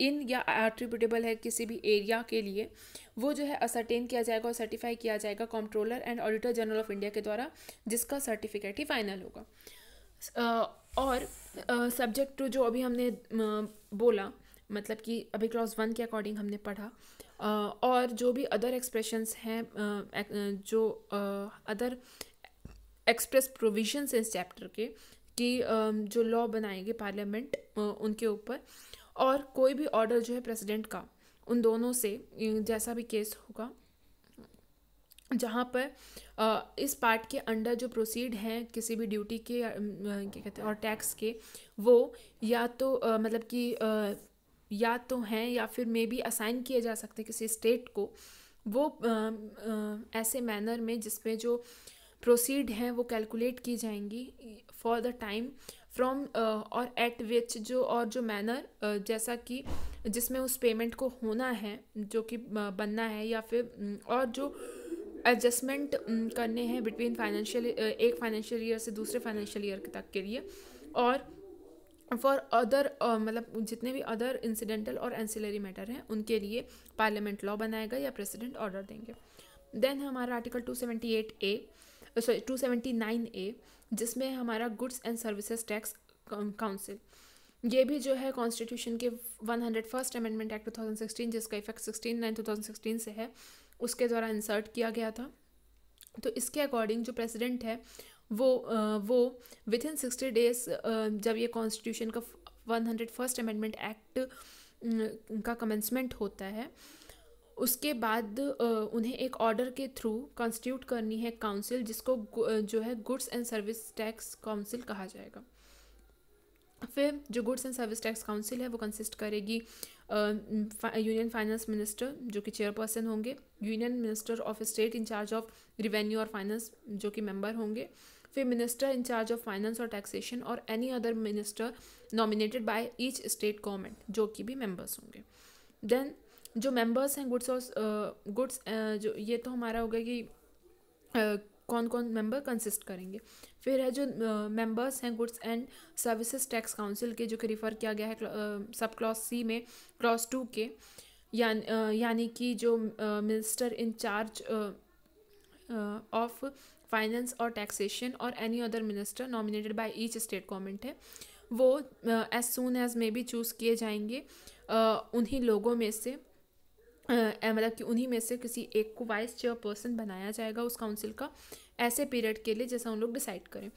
इन या एट्रीब्यूटेबल है किसी भी एरिया के लिए वो जो है असरटेन किया जाएगा और सर्टिफाई किया जाएगा controller and auditor general of India के द्वारा जिसका सर्टिफिकेट ही फाइनल होगा और सब्जेक्ट टू जो अभी हमने बोला मतलब कि अभी क्लास वन के अकॉर्डिंग हमने पढ़ा और जो भी अदर एक्सप्रेशंस हैं जो अदर एक्सप्रेस प्रोविजन्स हैं इस चैप्टर के कि जो लॉ बनाएंगे पार्लियामेंट उनके ऊपर और कोई भी ऑर्डर जो है प्रेसिडेंट का उन दोनों से जैसा भी केस होगा जहाँ पर इस पार्ट के अंडर जो प्रोसीड हैं किसी भी ड्यूटी के क्या कहते हैं और टैक्स के वो या तो मतलब कि या तो हैं या फिर मे बी असाइन किए जा सकते हैं किसी स्टेट को वो ऐसे मैनर में जिसमें जो प्रोसीड हैं वो कैलकुलेट की जाएंगी फॉर द टाइम फ्रॉम और एट विच जो और जो मैनर uh, जैसा कि जिसमें उस पेमेंट को होना है जो कि uh, बनना है या फिर mm, और जो एडजस्टमेंट mm, करने हैं बिटवीन फाइनेंशियल uh, एक फाइनेंशियल ईयर से दूसरे फाइनेंशियल ईयर तक के लिए और फॉर अदर मतलब जितने भी अदर इंसिडेंटल और एंसिलरी मैटर हैं उनके लिए पार्लियामेंट लॉ बनाएगा या प्रेसिडेंट ऑर्डर देंगे देन हमारा article two seventy eight A sorry two seventy nine A जिसमें हमारा goods and services tax council ये भी जो है कॉन्स्टिट्यूशन के one hundred first amendment act two thousand sixteen जिसका effect sixteen nine two thousand sixteen से है उसके द्वारा इंसर्ट किया गया था तो इसके अकॉर्डिंग जो प्रेसिडेंट है वो वो विद इन सिक्सटी डेज जब ये कॉन्स्टिट्यूशन का one hundred first amendment act का कमेंसमेंट होता है उसके बाद उन्हें एक ऑर्डर के थ्रू कॉन्स्टिट्यूट करनी है काउंसिल जिसको जो है goods and service tax council कहा जाएगा फिर जो goods and service tax council है वो कंसिस्ट करेगी यूनियन फाइनेंस मिनिस्टर जो कि चेयरपर्सन होंगे union minister of state in charge of revenue और फाइनेंस जो कि मेंबर होंगे फिर मिनिस्टर इंचार्ज ऑफ फाइनेंस और टैक्सेशन और any other minister nominated by each state government जो कि भी मेंबर्स होंगे देन जो मेंबर्स हैं गुड्स और गुड्स जो ये तो हमारा होगा कि कौन कौन मेंबर कंसिस्ट करेंगे फिर है जो मेंबर्स हैं goods and services tax council के जो कि रिफ़र किया गया है सब क्लॉस सी में क्लॉस टू के या, यानी कि जो minister in charge of finance और टैक्सेशन और any other minister nominated by each state government है वो as soon as may be choose किए जाएंगे uh, उन्हीं लोगों में से मतलब कि उन्हीं में से किसी एक को वाइस चेयरपर्सन बनाया जाएगा उस काउंसिल का ऐसे पीरियड के लिए जैसा उन लोग डिसाइड करें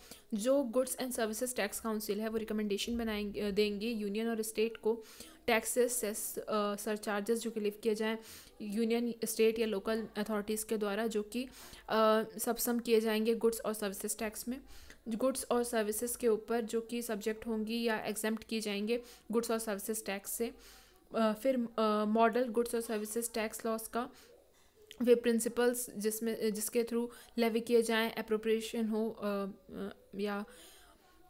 जो goods and services tax council है वो रिकमेंडेशन बनाएंगे देंगे यूनियन और स्टेट को टैक्सेस सेस सर चार्जेस जो कि लिफ्ट किए जाएँ यूनियन स्टेट या लोकल अथॉरिटीज़ के द्वारा जो कि सबसम किए जाएंगे गुड्स और सर्विसेज टैक्स में गुड्स और सर्विसेज के ऊपर जो कि सब्जेक्ट होंगी या एग्जाम्प्ट किए जाएंगे गुड्स और सर्विसेज टैक्स से फिर मॉडल गुड्स और सर्विसेज टैक्स लॉस का वे प्रिंसिपल्स जिसमें जिसके थ्रू लेवी किए जाएं अप्रोप्रिएशन हो या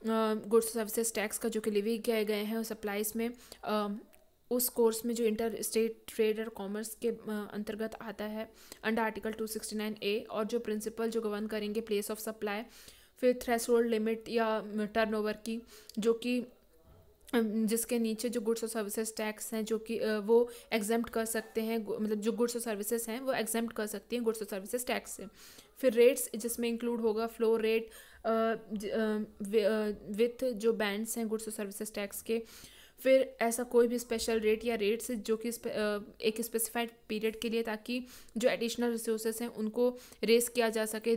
गुड्स और सर्विसेज टैक्स का जो कि लेवी किए गए हैं सप्लाईज में आ, उस कोर्स में जो इंटर स्टेट ट्रेड और कॉमर्स के अंतर्गत आता है अंडर आर्टिकल 269 ए और जो प्रिंसिपल जो गवर्न करेंगे प्लेस ऑफ सप्लाई फिर होल्ड लिमिट या टर्नओवर की जो कि जिसके नीचे जो गुड्स और सर्विसेज टैक्स हैं जो कि वो एग्ज़ेम्प्ट कर सकते हैं मतलब जो गुड्स और सर्विसेज हैं वो एग्जाम्प्ट कर सकती हैं गुड्स और सर्विसेज टैक्स से फिर रेट्स जिसमें इंक्लूड होगा फ्लो रेट विथ जो बैंड्स हैं गुड्स और सर्विसेज टैक्स के फिर ऐसा कोई भी स्पेशल रेट या रेट्स जो कि एक स्पेसिफाइड पीरियड के लिए ताकि जो एडिशनल रिसोर्सेस हैं उनको रेस किया जा सके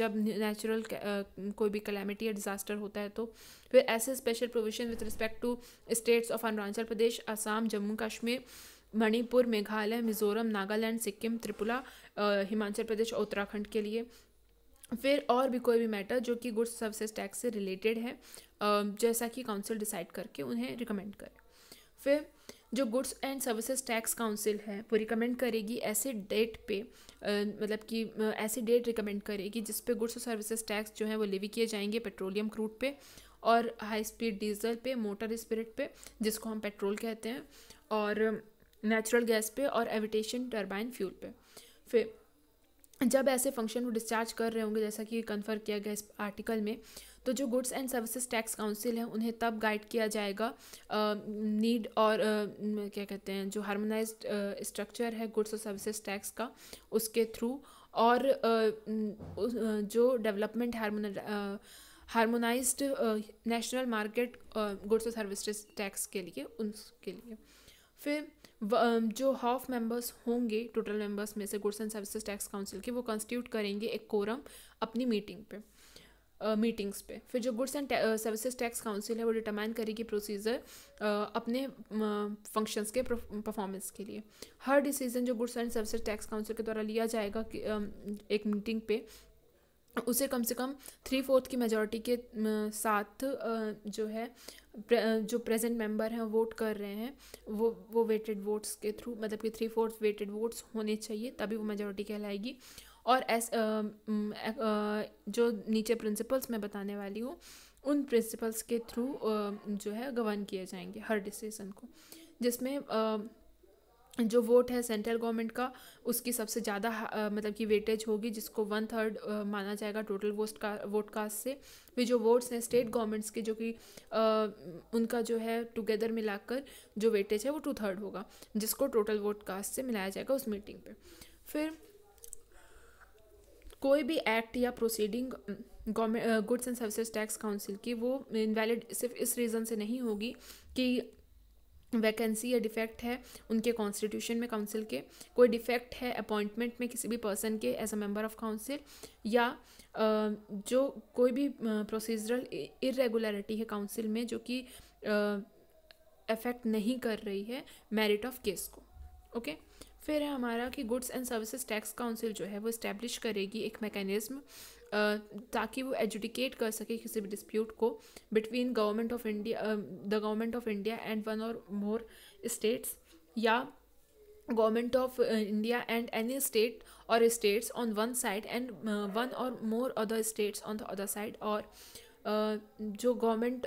जब नेचुरल कोई भी कलेमिटी या डिज़ास्टर होता है तो फिर ऐसे special provision with respect to states of Arunachal Pradesh Assam Jammu Kashmir Manipur Meghalaya Mizoram Nagaland Sikkim Tripura Himachal Pradesh और उत्तराखंड के लिए फिर और भी कोई भी मैटर जो कि गुड्स सर्विसेज टैक्स से रिलेटेड है जैसा कि काउंसिल डिसाइड करके उन्हें रिकमेंड करे फिर जो goods and services tax council है वो रिकमेंड करेगी ऐसे डेट पे आ, मतलब कि ऐसी डेट रिकमेंड करेगी जिस पे गुड्स और सर्विसेज टैक्स जो है वो लेवी किए जाएंगे पेट्रोलियम क्रूड पे और हाई स्पीड डीजल पे मोटर स्पिरिट पे जिसको हम पेट्रोल कहते हैं और नेचुरल गैस पे और एविटेशन टर्बाइन फ्यूल पे फिर जब ऐसे फंक्शन वो डिस्चार्ज कर रहे होंगे जैसा कि कन्फर्म किया गया इस आर्टिकल में तो जो goods and services tax council है उन्हें तब गाइड किया जाएगा नीड uh, और uh, क्या कहते हैं जो हारमोनाइज स्ट्रक्चर है गुड्स और सर्विसेज टैक्स का उसके थ्रू और uh, जो डेवलपमेंट हारमोना हारमोनाइज नेशनल मार्केट गुड्स और सर्विसेज टैक्स के लिए उनके लिए फिर जो हाफ मेंबर्स होंगे टोटल मेंबर्स में से goods and services tax council के वो कंस्टिट्यूट करेंगे एक कोरम अपनी मीटिंग पे मीटिंग्स पे फिर जो goods and services tax council है वो डिटरमाइन करेगी प्रोसीजर अपने फंक्शंस के परफॉर्मेंस के लिए हर डिसीजन जो goods and services tax council के द्वारा लिया जाएगा कि, एक मीटिंग पे उसे कम से कम थ्री फोर्थ की मेजोरिटी के साथ जो है जो प्रेजेंट मेंबर हैं वोट कर रहे हैं वो वो वेटेड वोट्स के थ्रू मतलब कि थ्री फोर्थ वेटेड वोट्स होने चाहिए तभी वो मेजोरिटी कहलाएगी और एस जो नीचे प्रिंसिपल्स मैं बताने वाली हूँ उन प्रिंसिपल्स के थ्रू जो है गवर्न किए जाएंगे हर डिसीजन को जिसमें जो वोट है सेंट्रल गवर्नमेंट का उसकी सबसे ज़्यादा मतलब कि वेटेज होगी जिसको वन थर्ड माना जाएगा टोटल वोट का वोट कास्ट से फिर जो वोट्स हैं स्टेट गवर्नमेंट्स के जो कि उनका जो है टुगेदर मिलाकर जो वेटेज है वो टू थर्ड होगा जिसको टोटल वोट कास्ट से मिलाया जाएगा उस मीटिंग पे फिर कोई भी एक्ट या proceeding government goods and services tax council की वो इनवैलिड सिर्फ इस रीज़न से नहीं होगी कि वैकेंसी या डिफेक्ट है उनके कॉन्स्टिट्यूशन में काउंसिल के कोई डिफेक्ट है अपॉइंटमेंट में किसी भी पर्सन के as a member of council या जो कोई भी प्रोसीजरल इरेगुलरिटी है काउंसिल में जो कि अफेक्ट नहीं कर रही है मेरिट ऑफ केस को ओके okay? फिर है हमारा कि goods and services tax council जो है वो इस्टेब्लिश करेगी एक मैकेनिज़्म ताकि वो एजुडिकेट कर सके किसी भी डिस्प्यूट को between government of India the government of India and one or more states या government of India and any state or states on one side and one or more other states on the other side और जो government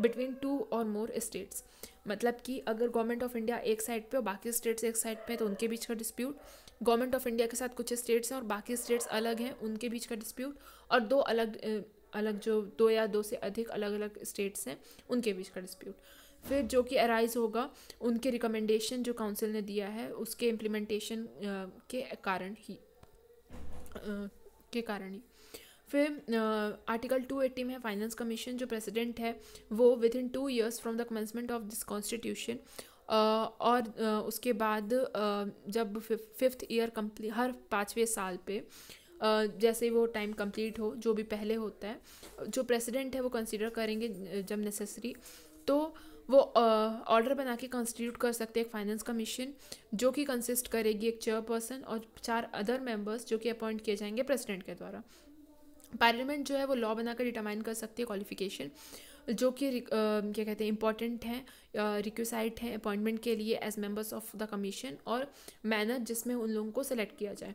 between two और more states मतलब कि अगर government of India एक side पे और बाकी स्टेट्स एक साइड पे है तो उनके बीच का डिस्प्यूट गवर्नमेंट ऑफ इंडिया के साथ कुछ स्टेट्स हैं और बाकी स्टेट्स अलग हैं उनके बीच का डिस्प्यूट और दो अलग अलग जो दो या दो से अधिक अलग अलग स्टेट्स हैं उनके बीच का डिस्प्यूट फिर जो कि अराइज होगा उनके रिकमेंडेशन जो काउंसिल ने दिया है उसके इम्प्लीमेंटेशन के कारण ही के कारण ही फिर आर्टिकल टू एट्टी में फाइनेंस कमीशन जो प्रेसिडेंट है वो within two years from the commencement of this constitution और उसके बाद जब फिफ्थ ईयर कम्प्ली हर पाँचवें साल पे जैसे वो टाइम कंप्लीट हो जो भी पहले होता है जो प्रेसिडेंट है वो कंसिडर करेंगे जब नेसेसरी तो वो ऑर्डर बना के कॉन्स्टिट्यूट कर सकते हैं एक फाइनेंस कमीशन जो कि कंसिस्ट करेगी एक चेयरपर्सन और चार अदर मेंबर्स जो कि अपॉइंट किए जाएंगे प्रेसिडेंट के द्वारा पार्लियामेंट जो है वो लॉ बनाकर डिटरमाइन कर सकती है क्वालिफिकेशन जो कि uh, क्या कहते हैं इंपॉर्टेंट हैं रिक्वेसाइट हैं अपॉइंटमेंट के लिए as members of the commission और मैनर जिसमें उन लोगों को सेलेक्ट किया जाए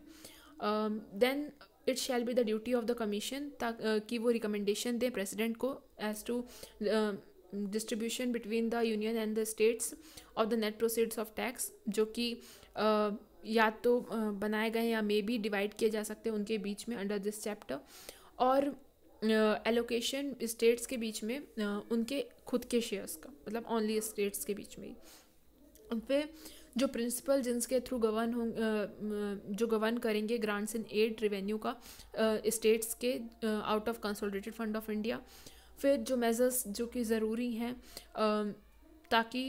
then it shall be the duty of the commission ताकि वो रिकमेंडेशन दें प्रेसिडेंट को as to distribution between the union and the states of the net proceeds of tax जो कि uh, या तो uh, बनाए गए या मे बी डिवाइड किए जा सकते हैं उनके बीच में अंडर दिस चैप्टर और एलोकेशन uh, स्टेट्स के बीच में uh, उनके खुद के शेयर्स का मतलब ओनली स्टेट्स के बीच में ही फिर जो प्रिंसिपल जिनके थ्रू गवर्न हो जो गवर्न करेंगे ग्रांट्स इन एड रेवेन्यू का स्टेट्स के out of consolidated fund of India फिर जो मेजर्स जो कि ज़रूरी हैं ताकि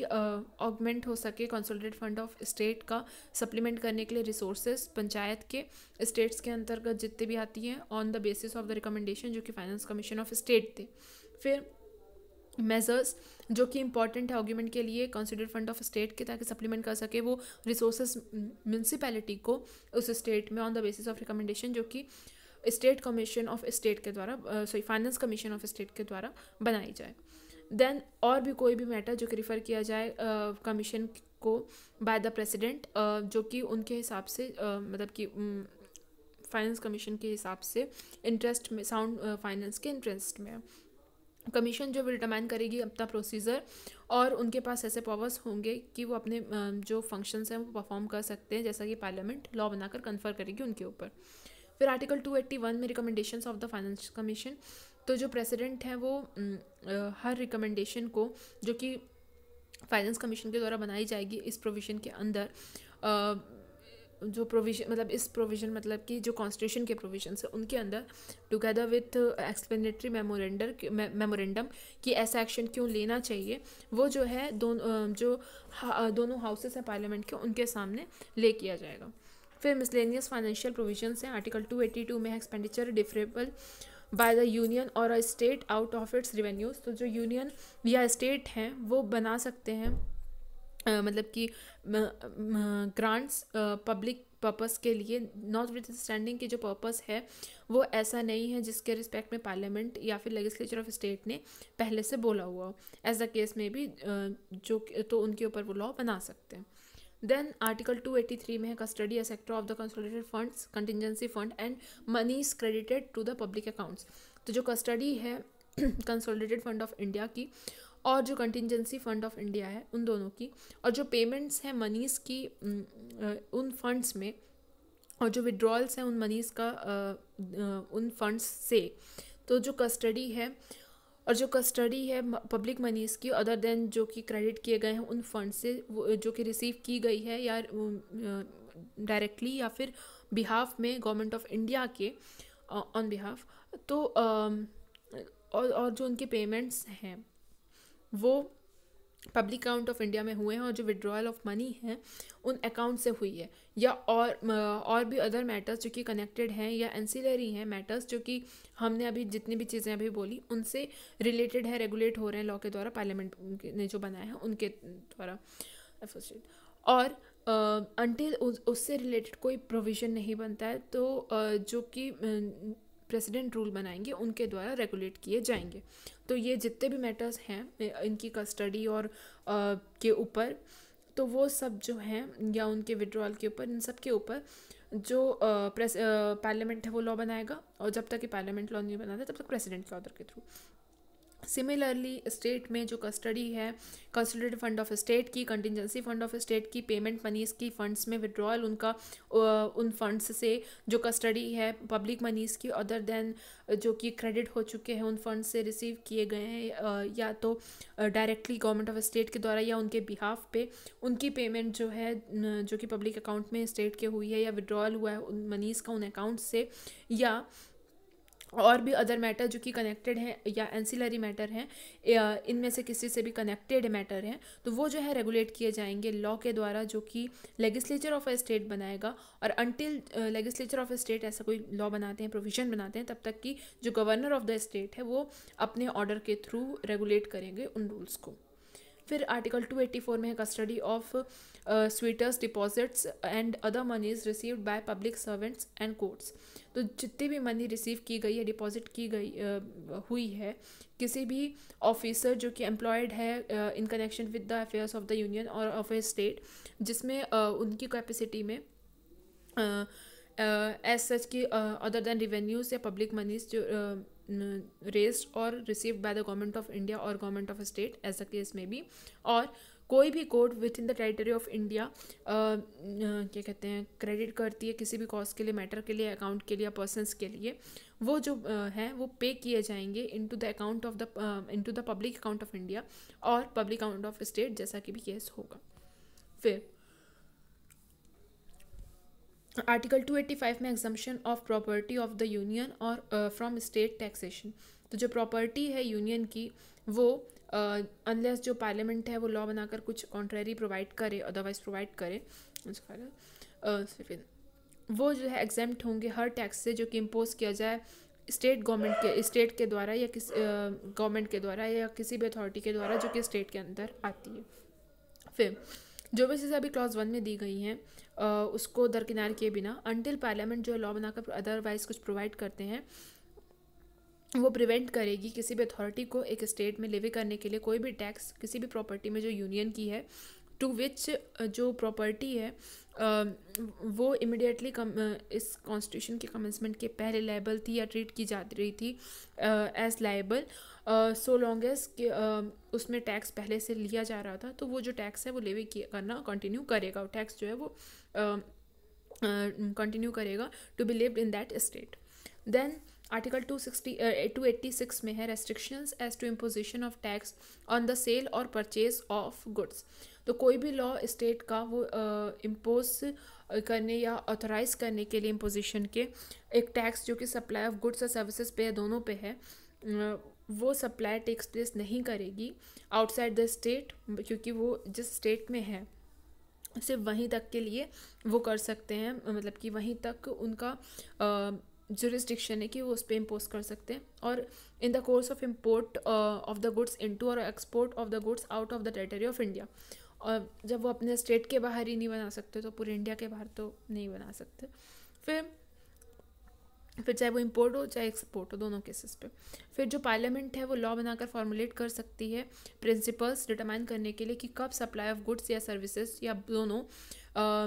ऑगमेंट हो सके कंसोलिडेट फंड ऑफ स्टेट का सप्लीमेंट करने के लिए रिसोर्सेज पंचायत के स्टेट्स के अंतर्गत जितने भी आती हैं on the basis of the recommendation जो कि फाइनेंस कमीशन ऑफ स्टेट थे फिर मेजर्स जो कि इंपॉर्टेंट है आर्ग्यूमेंट के लिए कंसिडर फंड ऑफ स्टेट के ताकि सप्लीमेंट कर सके वो रिसोर्सेज म्यूनसिपैलिटी को उस स्टेट में on the basis of recommendation जो कि स्टेट कमीशन ऑफ स्टेट के द्वारा sorry finance commission of state के द्वारा बनाई जाए देन और भी कोई भी मैटर जो कि रिफ़र किया जाए कमीशन को बाय द प्रेसिडेंट जो कि उनके हिसाब से मतलब कि फाइनेंस कमीशन के हिसाब से इंटरेस्ट में साउंड फाइनेंस के इंटरेस्ट में कमीशन जो डिटरमाइन करेगी अपना प्रोसीजर और उनके पास ऐसे पावर्स होंगे कि वो अपने जो फंक्शंस हैं वो परफॉर्म कर सकते हैं जैसा कि पार्लियामेंट लॉ बनाकर कन्फर करेगी उनके ऊपर फिर आर्टिकल 281 में recommendations of the finance commission तो जो प्रेसिडेंट हैं वो हर रिकमेंडेशन को जो कि फाइनेंस कमीशन के द्वारा बनाई जाएगी इस प्रोविज़न के अंदर जो प्रोविजन मतलब इस प्रोविज़न मतलब कि जो कॉन्स्टिट्यूशन के प्रोविजन है उनके अंदर टुगेदर विथ एक्सप्लेनेटरी मेमोरेंडर मेमोरेंडम कि ऐसा एक्शन क्यों लेना चाहिए वो जो है दोनों जो हा, दोनों हाउसेस हैं पार्लियामेंट के उनके सामने ले किया जाएगा फिर मिसलेनियस फाइनेंशियल प्रोविजन हैं आर्टिकल 282 में expenditure defrayable by the union or a state out of its revenues तो जो यूनियन या स्टेट हैं वो बना सकते हैं uh, मतलब कि ग्रांट्स पब्लिक पर्पस के लिए नॉट स्टैंडिंग की जो पर्पस है वो ऐसा नहीं है जिसके रिस्पेक्ट में पार्लियामेंट या फिर लेजिस्लेचर ऑफ स्टेट ने पहले से बोला हुआ एज द केस में भी जो तो उनके ऊपर वो लॉ बना सकते हैं देन आर्टिकल 283 में है custody sector of the consolidated funds contingency fund and money is credited to the public accounts तो जो कस्टडी है कंसोलिडेटेड फंड ऑफ इंडिया की और जो कंटिजेंसी फंड ऑफ इंडिया है उन दोनों की और जो पेमेंट्स हैं मनीज़ की उन फंड्स में और जो विड्रॉल्स हैं उन मनीज़ का उन फंड्स से तो जो कस्टडी है और जो कस्टडी है पब्लिक मनीज़ की अदर देन जो कि क्रेडिट किए गए हैं उन फंड से जो कि रिसीव की गई है या डायरेक्टली या फिर बिहाफ में गवर्नमेंट ऑफ इंडिया के ऑन बिहाफ तो और और जो उनके पेमेंट्स हैं वो पब्लिक अकाउंट ऑफ इंडिया में हुए हैं और जो विड्रॉल ऑफ मनी है उन अकाउंट से हुई है या और और भी अदर मैटर्स जो कि कनेक्टेड हैं या एनसीलरी हैं मैटर्स जो कि हमने अभी जितनी भी चीज़ें अभी बोली उनसे रिलेटेड है रेगुलेट हो रहे हैं लॉ के द्वारा पार्लियामेंट ने जो बनाया है उनके द्वारा और अनटिल uh, उससे रिलेटेड कोई प्रोविज़न नहीं बनता है तो uh, जो कि प्रेसिडेंट रूल बनाएंगे उनके द्वारा रेगुलेट किए जाएंगे तो ये जितने भी मैटर्स हैं इनकी कस्टडी और आ, के ऊपर तो वो सब जो हैं या उनके विड्रॉल के ऊपर इन सब के ऊपर जो आ, प्रेस पार्लियामेंट है वो लॉ बनाएगा और जब तक ये पार्लियामेंट लॉ नहीं बनाता तब तक प्रेसिडेंट के ऑर्डर के थ्रू सिमिलरली स्टेट में जो कस्टडी है कंसल्टेटिव फंड ऑफ स्टेट की कंटिजेंसी फंड ऑफ स्टेट की पेमेंट मनीस की फंड्स में विड्रॉल उनका उन फंड्स से जो कस्टडी है पब्लिक मनीस की अदर देन जो कि क्रेडिट हो चुके हैं उन फंड से रिसीव किए गए हैं या तो डायरेक्टली गवर्नमेंट ऑफ स्टेट के द्वारा या उनके बिहाफ पे उनकी पेमेंट जो है जो कि पब्लिक अकाउंट में स्टेट के हुई है या विड्रॉल हुआ है उन मनीस का उन अकाउंट से या और भी अदर मैटर जो कि कनेक्टेड हैं या एंसिलरी मैटर हैं इनमें से किसी से भी कनेक्टेड मैटर हैं तो वो जो है रेगुलेट किए जाएंगे लॉ के द्वारा जो कि लेगिस्लेचर ऑफ अ स्टेट बनाएगा और until legislature of a state ऐसा कोई लॉ बनाते हैं प्रोविजन बनाते हैं तब तक कि जो गवर्नर ऑफ द स्टेट है वो अपने ऑर्डर के थ्रू रेगुलेट करेंगे उन रूल्स को फिर आर्टिकल 284 में है custody of suitors deposits and other moneys received by public servants and courts तो जितनी भी मनी रिसीव की गई है डिपॉजिट की गई uh, हुई है किसी भी ऑफिसर जो कि एम्प्लॉयड है in connection with the affairs of the union or of a state जिसमें uh, उनकी कैपेसिटी में एज सच की अदर देन रिवेन्यूज या पब्लिक मनीज जो uh, raised or received by the government of India or government of state as a case में भी और कोई भी court within the territory of India क्या कहते हैं क्रेडिट करती है किसी भी कॉज के लिए मैटर के लिए अकाउंट के लिए पर्सनस के लिए वो जो uh, है वो पे किए जाएंगे into the account of the into the public account of India or public account of state जैसा कि भी केस होगा फिर आर्टिकल 285 में exemption of property of the union और फ्रॉम स्टेट टैक्सेशन तो जो प्रॉपर्टी है यूनियन की वो अनलेस uh, जो पार्लियामेंट है वो लॉ बनाकर कुछ कॉन्ट्रेरी प्रोवाइड करे अदरवाइज प्रोवाइड करे फिर वो जो है एग्जाम्प्ट होंगे हर टैक्स से जो कि इम्पोज किया जाए स्टेट गवर्नमेंट के स्टेट के द्वारा या किस गवर्नमेंट uh, के द्वारा या किसी भी अथॉरिटी के द्वारा जो कि स्टेट के अंदर आती है फिर जो भी चीज़ें अभी क्लॉज वन में दी गई हैं उसको दरकिनार किए बिना अनटिल पार्लियामेंट जो लॉ बनाकर अदरवाइज कुछ प्रोवाइड करते हैं वो प्रिवेंट करेगी किसी भी अथॉरिटी को एक स्टेट में लेवे करने के लिए कोई भी टैक्स किसी भी प्रॉपर्टी में जो यूनियन की है टू विच जो प्रॉपर्टी है वो इमिडिएटली इस कॉन्स्टिट्यूशन के कमेंसमेंट के पहले लाइबल थी या ट्रीट की जा रही थी as liable so long as उसमें टैक्स पहले से लिया जा रहा था तो वो जो टैक्स है वो लेवे करना कंटिन्यू करेगा टैक्स जो है वो कंटिन्यू करेगा to be levied in that state then article two sixty two eighty six में है restrictions as to imposition of tax on the sale और परचेज ऑफ गुड्स तो कोई भी लॉ स्टेट का वो इम्पोज करने या ऑथराइज करने के लिए इम्पोजिशन के एक टैक्स जो कि सप्लाई ऑफ गुड्स और सर्विसेज पे है दोनों पे है वो सप्लाई टेक्स प्लेस नहीं करेगी आउटसाइड द स्टेट क्योंकि वो जिस स्टेट में है सिर्फ वहीं तक के लिए वो कर सकते हैं मतलब कि वहीं तक उनका जुरिस्डिक्शन है कि वो उस पर इम्पोज कर सकते हैं और in the course of import of the goods into or export of the goods out of the territory of India और जब वो अपने स्टेट के बाहर ही नहीं बना सकते तो पूरे इंडिया के बाहर तो नहीं बना सकते फिर फिर चाहे वो इम्पोर्ट हो चाहे एक्सपोर्ट हो दोनों केसेस पे फिर जो पार्लियामेंट है वो लॉ बनाकर फॉर्मुलेट कर सकती है प्रिंसिपल्स डिटरमाइन करने के लिए कि कब सप्लाई ऑफ गुड्स या सर्विसेज या दोनों आ,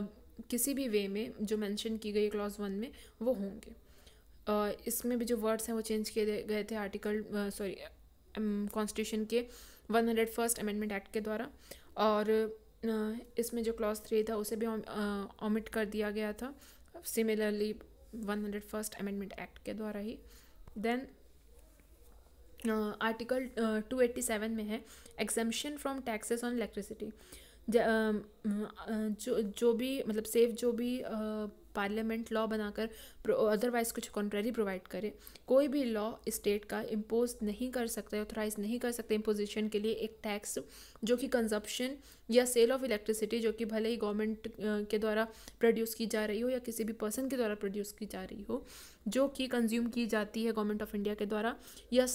किसी भी वे में जो मेंशन की गई क्लॉज वन में वो होंगे इसमें भी जो वर्ड्स हैं वो चेंज किए गए थे आर्टिकल सॉरी कॉन्स्टिट्यूशन के one hundred first amendment act के द्वारा और इसमें जो क्लॉज थ्री था उसे भी ऑमिट कर दिया गया था similarly one hundred first amendment act के द्वारा ही then article two eighty seven में है exemption from taxes on electricity जो जो भी मतलब सेफ जो भी uh, पार्लियामेंट लॉ बनाकर अदरवाइज कुछ कॉन्ट्रेरी प्रोवाइड करे कोई भी लॉ स्टेट का इम्पोज नहीं कर सकता ऑथोराइज नहीं कर सकते इम्पोजिशन के लिए एक टैक्स जो कि कंजप्शन या सेल ऑफ इलेक्ट्रिसिटी जो कि भले ही गवर्नमेंट के द्वारा प्रोड्यूस की जा रही हो या किसी भी पर्सन के द्वारा प्रोड्यूस की जा रही हो जो कि कंज्यूम की जाती है गवर्नमेंट ऑफ इंडिया के द्वारा या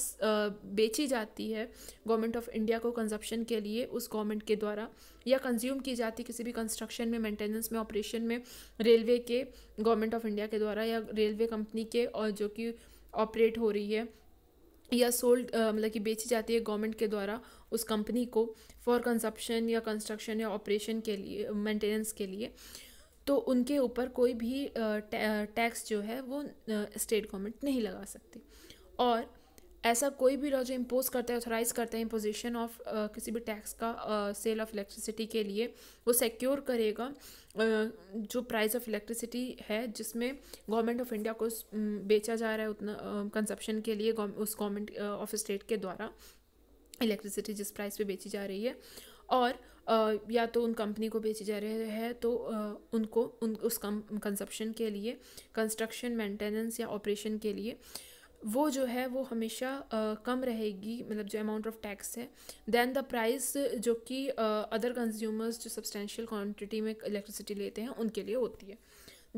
बेची जाती है गवर्नमेंट ऑफ इंडिया को कंजप्शन के लिए उस गवर्नमेंट के द्वारा या कंज्यूम की जाती किसी भी कंस्ट्रक्शन में मेंटेनेंस में ऑपरेशन में रेलवे के गवर्नमेंट ऑफ इंडिया के द्वारा या रेलवे कंपनी के और जो कि ऑपरेट हो रही है या सोल्ड मतलब कि बेची जाती है गवर्नमेंट के द्वारा उस कंपनी को फॉर कंजप्शन या कंस्ट्रक्शन या ऑपरेशन के लिए मेंटेनेंस के लिए तो उनके ऊपर कोई भी टैक्स जो है वो स्टेट गवर्नमेंट नहीं लगा सकती और ऐसा कोई भी लॉ जो इम्पोज करता है ऑथोराइज करता है इम्पोजिशन ऑफ किसी भी टैक्स का सेल ऑफ इलेक्ट्रिसिटी के लिए वो सिक्योर करेगा जो प्राइस ऑफ इलेक्ट्रिसिटी है जिसमें गवर्नमेंट ऑफ इंडिया को बेचा जा रहा है उतना कंसप्शन के लिए उस गवर्नमेंट ऑफ स्टेट के द्वारा इलेक्ट्रिसिटी जिस प्राइस पे बेची जा रही है और या तो उन कंपनी को बेची जा रही है तो उनको उन उस कंसप्शन के लिए कंस्ट्रक्शन मेंटेनेंस या ऑपरेशन के लिए वो जो है वो हमेशा uh, कम रहेगी मतलब जो अमाउंट ऑफ टैक्स है दैन द प्राइस जो कि अदर कंज्यूमर्स जो सब्सटेंशियल क्वान्टिटी में इलेक्ट्रिसिटी लेते हैं उनके लिए होती है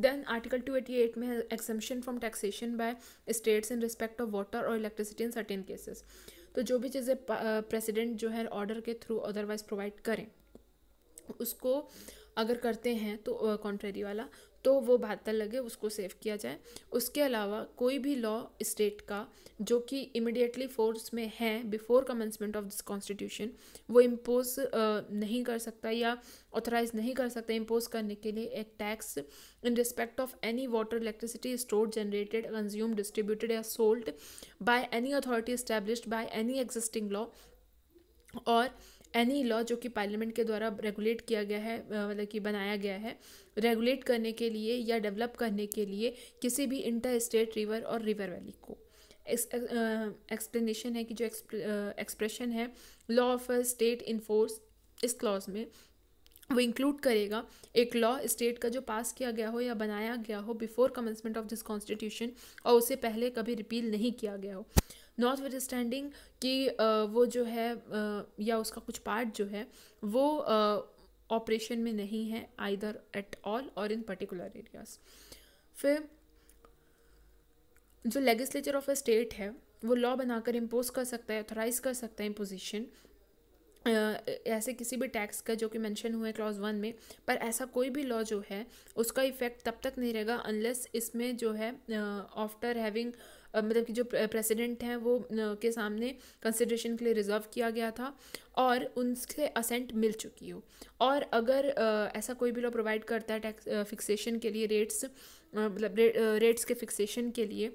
देन आर्टिकल 288 में exemption from taxation by states in respect of water or electricity in certain cases तो जो भी चीज़ें प्रेसिडेंट जो है ऑर्डर के थ्रू अदरवाइज प्रोवाइड करें उसको अगर करते हैं तो कॉन्ट्रेरी वाला तो वो बेहतर लगे उसको सेव किया जाए उसके अलावा कोई भी लॉ स्टेट का जो कि इमिडिएटली फोर्स में है before commencement of this constitution वो इम्पोज नहीं कर सकता या ऑथराइज नहीं कर सकता इम्पोज करने के लिए एक tax in respect of any water electricity store generated consume distributed या sold by any authority establish by any existing law or any law जो कि पार्लियामेंट के द्वारा रेगुलेट किया गया है मतलब कि बनाया गया है रेगुलेट करने के लिए या डेवलप करने के लिए किसी भी inter state river or river valley को एक्सप्लेनेशन है कि जो एक्सप्रेशन है law of state in force इस क्लॉज में वो इंक्लूड करेगा एक लॉ स्टेट का जो पास किया गया हो या बनाया गया हो before commencement of this constitution और उसे पहले कभी रिपील नहीं किया गया हो नॉर्थ विद स्टैंडिंग कि वो जो है या उसका कुछ पार्ट जो है वो ऑपरेशन में नहीं है आइदर एट ऑल और इन पर्टिकुलर एरियाज फिर जो लेजिस्लेचर ऑफ अ स्टेट है वो लॉ बनाकर इम्पोज कर सकता है ऑथोराइज कर सकता है इम्पोजिशन ऐसे किसी भी टैक्स का जो कि मेंशन हुआ है क्लॉज वन में पर ऐसा कोई भी लॉ जो है उसका इफ़ेक्ट तब तक नहीं रहेगा अनलेस इसमें जो है आफ्टर हैविंग मतलब कि जो प्रेसिडेंट हैं वो के सामने कंसिड्रेशन के लिए रिजर्व किया गया था और उनसे असेंट मिल चुकी हो और अगर ऐसा कोई भी लॉ प्रोवाइड करता है टैक्स फिक्सेशन के लिए रेट्स मतलब रेट्स के फिक्सेशन के लिए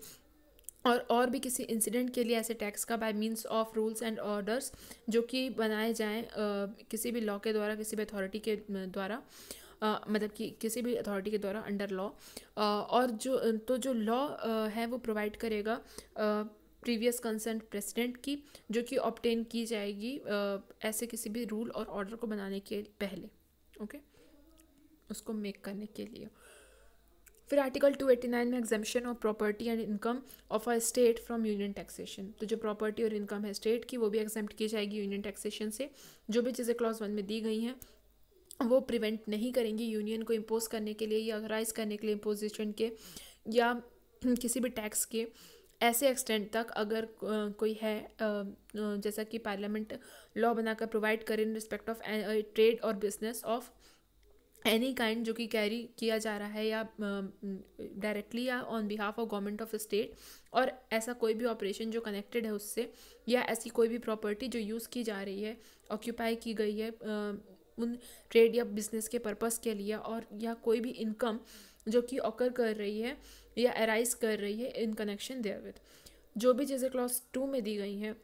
और और भी किसी इंसिडेंट के लिए ऐसे टैक्स का by means of rules and orders जो कि बनाए जाएं किसी भी लॉ के द्वारा किसी भी अथॉरिटी के द्वारा मतलब कि किसी भी अथॉरिटी के द्वारा अंडर लॉ और जो तो जो लॉ है वो प्रोवाइड करेगा प्रीवियस कंसेंट प्रेसिडेंट की जो कि ऑप्टेन की जाएगी ऐसे किसी भी रूल और ऑर्डर को बनाने के पहले ओके okay? उसको मेक करने के लिए फिर आर्टिकल 289 में exemption of property and income of a state from union taxation तो जो प्रॉपर्टी और इनकम है स्टेट की वो भी एग्जाम की जाएगी यूनियन टैक्सेशन से जो भी चीज़ें क्लॉज वन में दी गई हैं वो प्रिवेंट नहीं करेंगी यूनियन को इम्पोज करने के लिए या राइज करने के लिए इम्पोजिशन के या किसी भी टैक्स के ऐसे एक्सटेंट तक अगर कोई है जैसा कि पार्लियामेंट लॉ बनाकर प्रोवाइड करे in respect of trade or business of any kind जो कि कैरी किया जा रहा है या डायरेक्टली या on behalf of government of state और ऐसा कोई भी ऑपरेशन जो कनेक्टेड है उससे या ऐसी कोई भी प्रॉपर्टी जो यूज़ की जा रही है ऑक्यूपाई की गई है uh, उन ट्रेड या बिजनेस के पर्पज़ के लिए और या कोई भी इनकम जो कि ऑकर कर रही है या एराइज कर रही है इन कनेक्शन देयर विद जो भी चीज़ें क्लॉस टू में दी गई हैं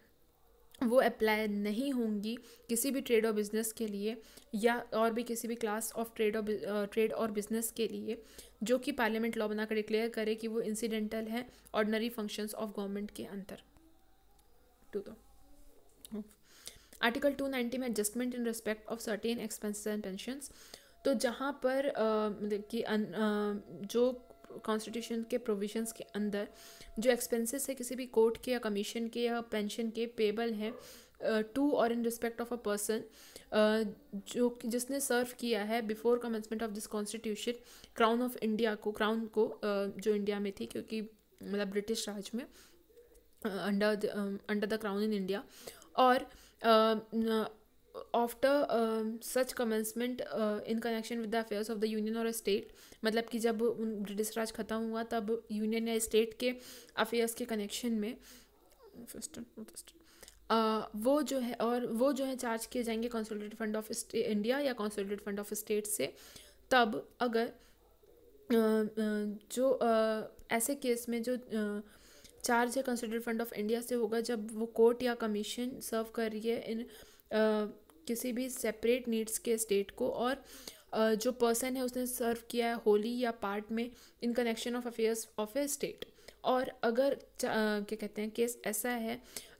वो अप्लाई नहीं होंगी किसी भी ट्रेड और बिज़नेस के लिए या और भी किसी भी क्लास ऑफ ट्रेड और ट्रेड और बिज़नेस के लिए जो कि पार्लियामेंट लॉ बनाकर डिक्लेयर करे कि वो इंसिडेंटल है ऑर्डनरी फंक्शंस ऑफ गवर्नमेंट के अंदर टू दो आर्टिकल 290 में adjustment in respect of certain expenses and pension तो जहाँ पर मतलब कि जो कॉन्स्टिट्यूशन के प्रोविजंस के अंदर जो एक्सपेंसेस है किसी भी कोर्ट के या कमीशन के या पेंशन के पेबल हैं to or in respect of a person जो जिसने सर्व किया है before commencement of this constitution crown of India को क्राउन को uh, जो इंडिया में थी क्योंकि मतलब ब्रिटिश राज में under under the crown in India or uh, after such commencement in connection with the affairs of the union or state मतलब कि जब उन ब्रिटिश राज ख़त्म हुआ तब यूनियन या स्टेट के अफेयर्स के कनेक्शन में uh, वो जो है और वो जो है चार्ज किए जाएंगे कॉन्सोलिडेट फंड ऑफ इंडिया या कॉन्सोलिडेट फंड ऑफ स्टेट से तब अगर uh, uh, जो ऐसे केस में जो चार्ज है कंसिडर फंड ऑफ इंडिया से होगा जब वो कोर्ट या कमीशन सर्व कर रही है इन आ, किसी भी सेपरेट नीड्स के स्टेट को और आ, जो पर्सन है उसने सर्व किया है होली या पार्ट में in connection of affairs of a state और अगर क्या कहते हैं केस ऐसा है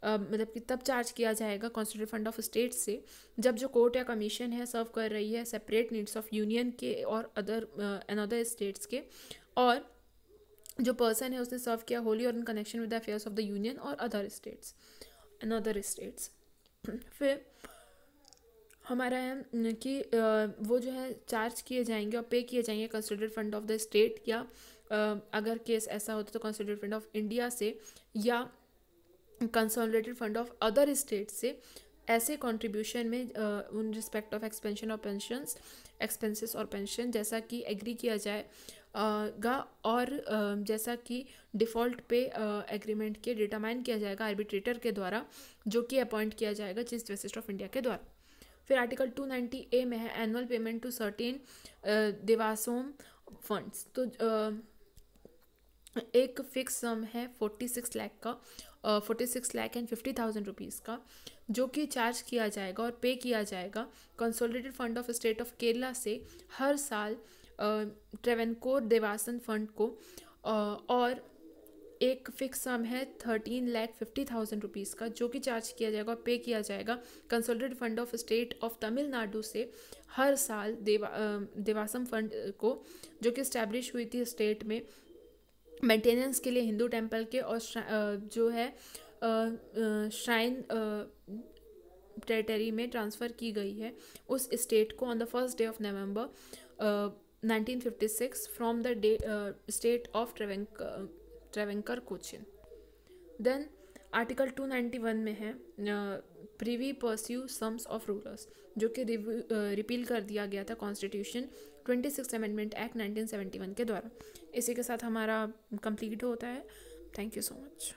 मतलब कि तब चार्ज किया जाएगा कॉन्स्टिट्यूट फंड ऑफ स्टेट से जब जो कोर्ट या कमीशन है सर्व कर रही है सेपरेट नीड्स ऑफ यूनियन के और अदर अनदर स्टेट्स के और जो पर्सन है उसने सर्व किया होली और in connection with affairs of the union और other states in other states फिर हमारा है कि वो जो है चार्ज किए जाएंगे और पे किए जाएंगे consider fund of the state या अगर केस ऐसा होता तो कंसिडर फंड ऑफ इंडिया से या consolidated fund of other state से ऐसे कंट्रीब्यूशन में उन respect of expansion of pension expenses और पेंशन जैसा कि एग्री किया जाए गा और जैसा कि डिफ़ॉल्ट पे एग्रीमेंट के डिटरमाइन किया जाएगा आर्बिट्रेटर के द्वारा जो कि अपॉइंट किया जाएगा चीफ जस्टिस ऑफ इंडिया के द्वारा फिर आर्टिकल 290 ए में है annual payment to certain Devaswom funds तो एक फिक्स सम है फोर्टी सिक्स लाख का forty six lakh and fifty thousand rupees का जो कि चार्ज किया जाएगा और पे किया जाएगा consolidated fund of state of Kerala से हर साल ट्रेवनकोर देवासन फंड को और एक फिक्स सम है thirteen lakh fifty thousand rupees का जो कि चार्ज किया जाएगा पे किया जाएगा consolidated fund of state of Tamil Nadu से हर साल देवा देवासम फंड को जो कि इस्टेब्लिश हुई थी स्टेट में मेंटेनेंस के लिए हिंदू टेम्पल के और जो है श्राइन टेरिटरी में ट्रांसफ़र की गई है उस स्टेट को on the first day of November 1956 from the day, uh, state of Travancore, Travancore Cochin. Then article 291 में है privy purse sums of rulers जो कि रिपील कर दिया गया था कॉन्स्टिट्यूशन 26 अमेंडमेंट एक्ट 1971 के द्वारा इसी के साथ हमारा कंप्लीट होता है थैंक यू सो मच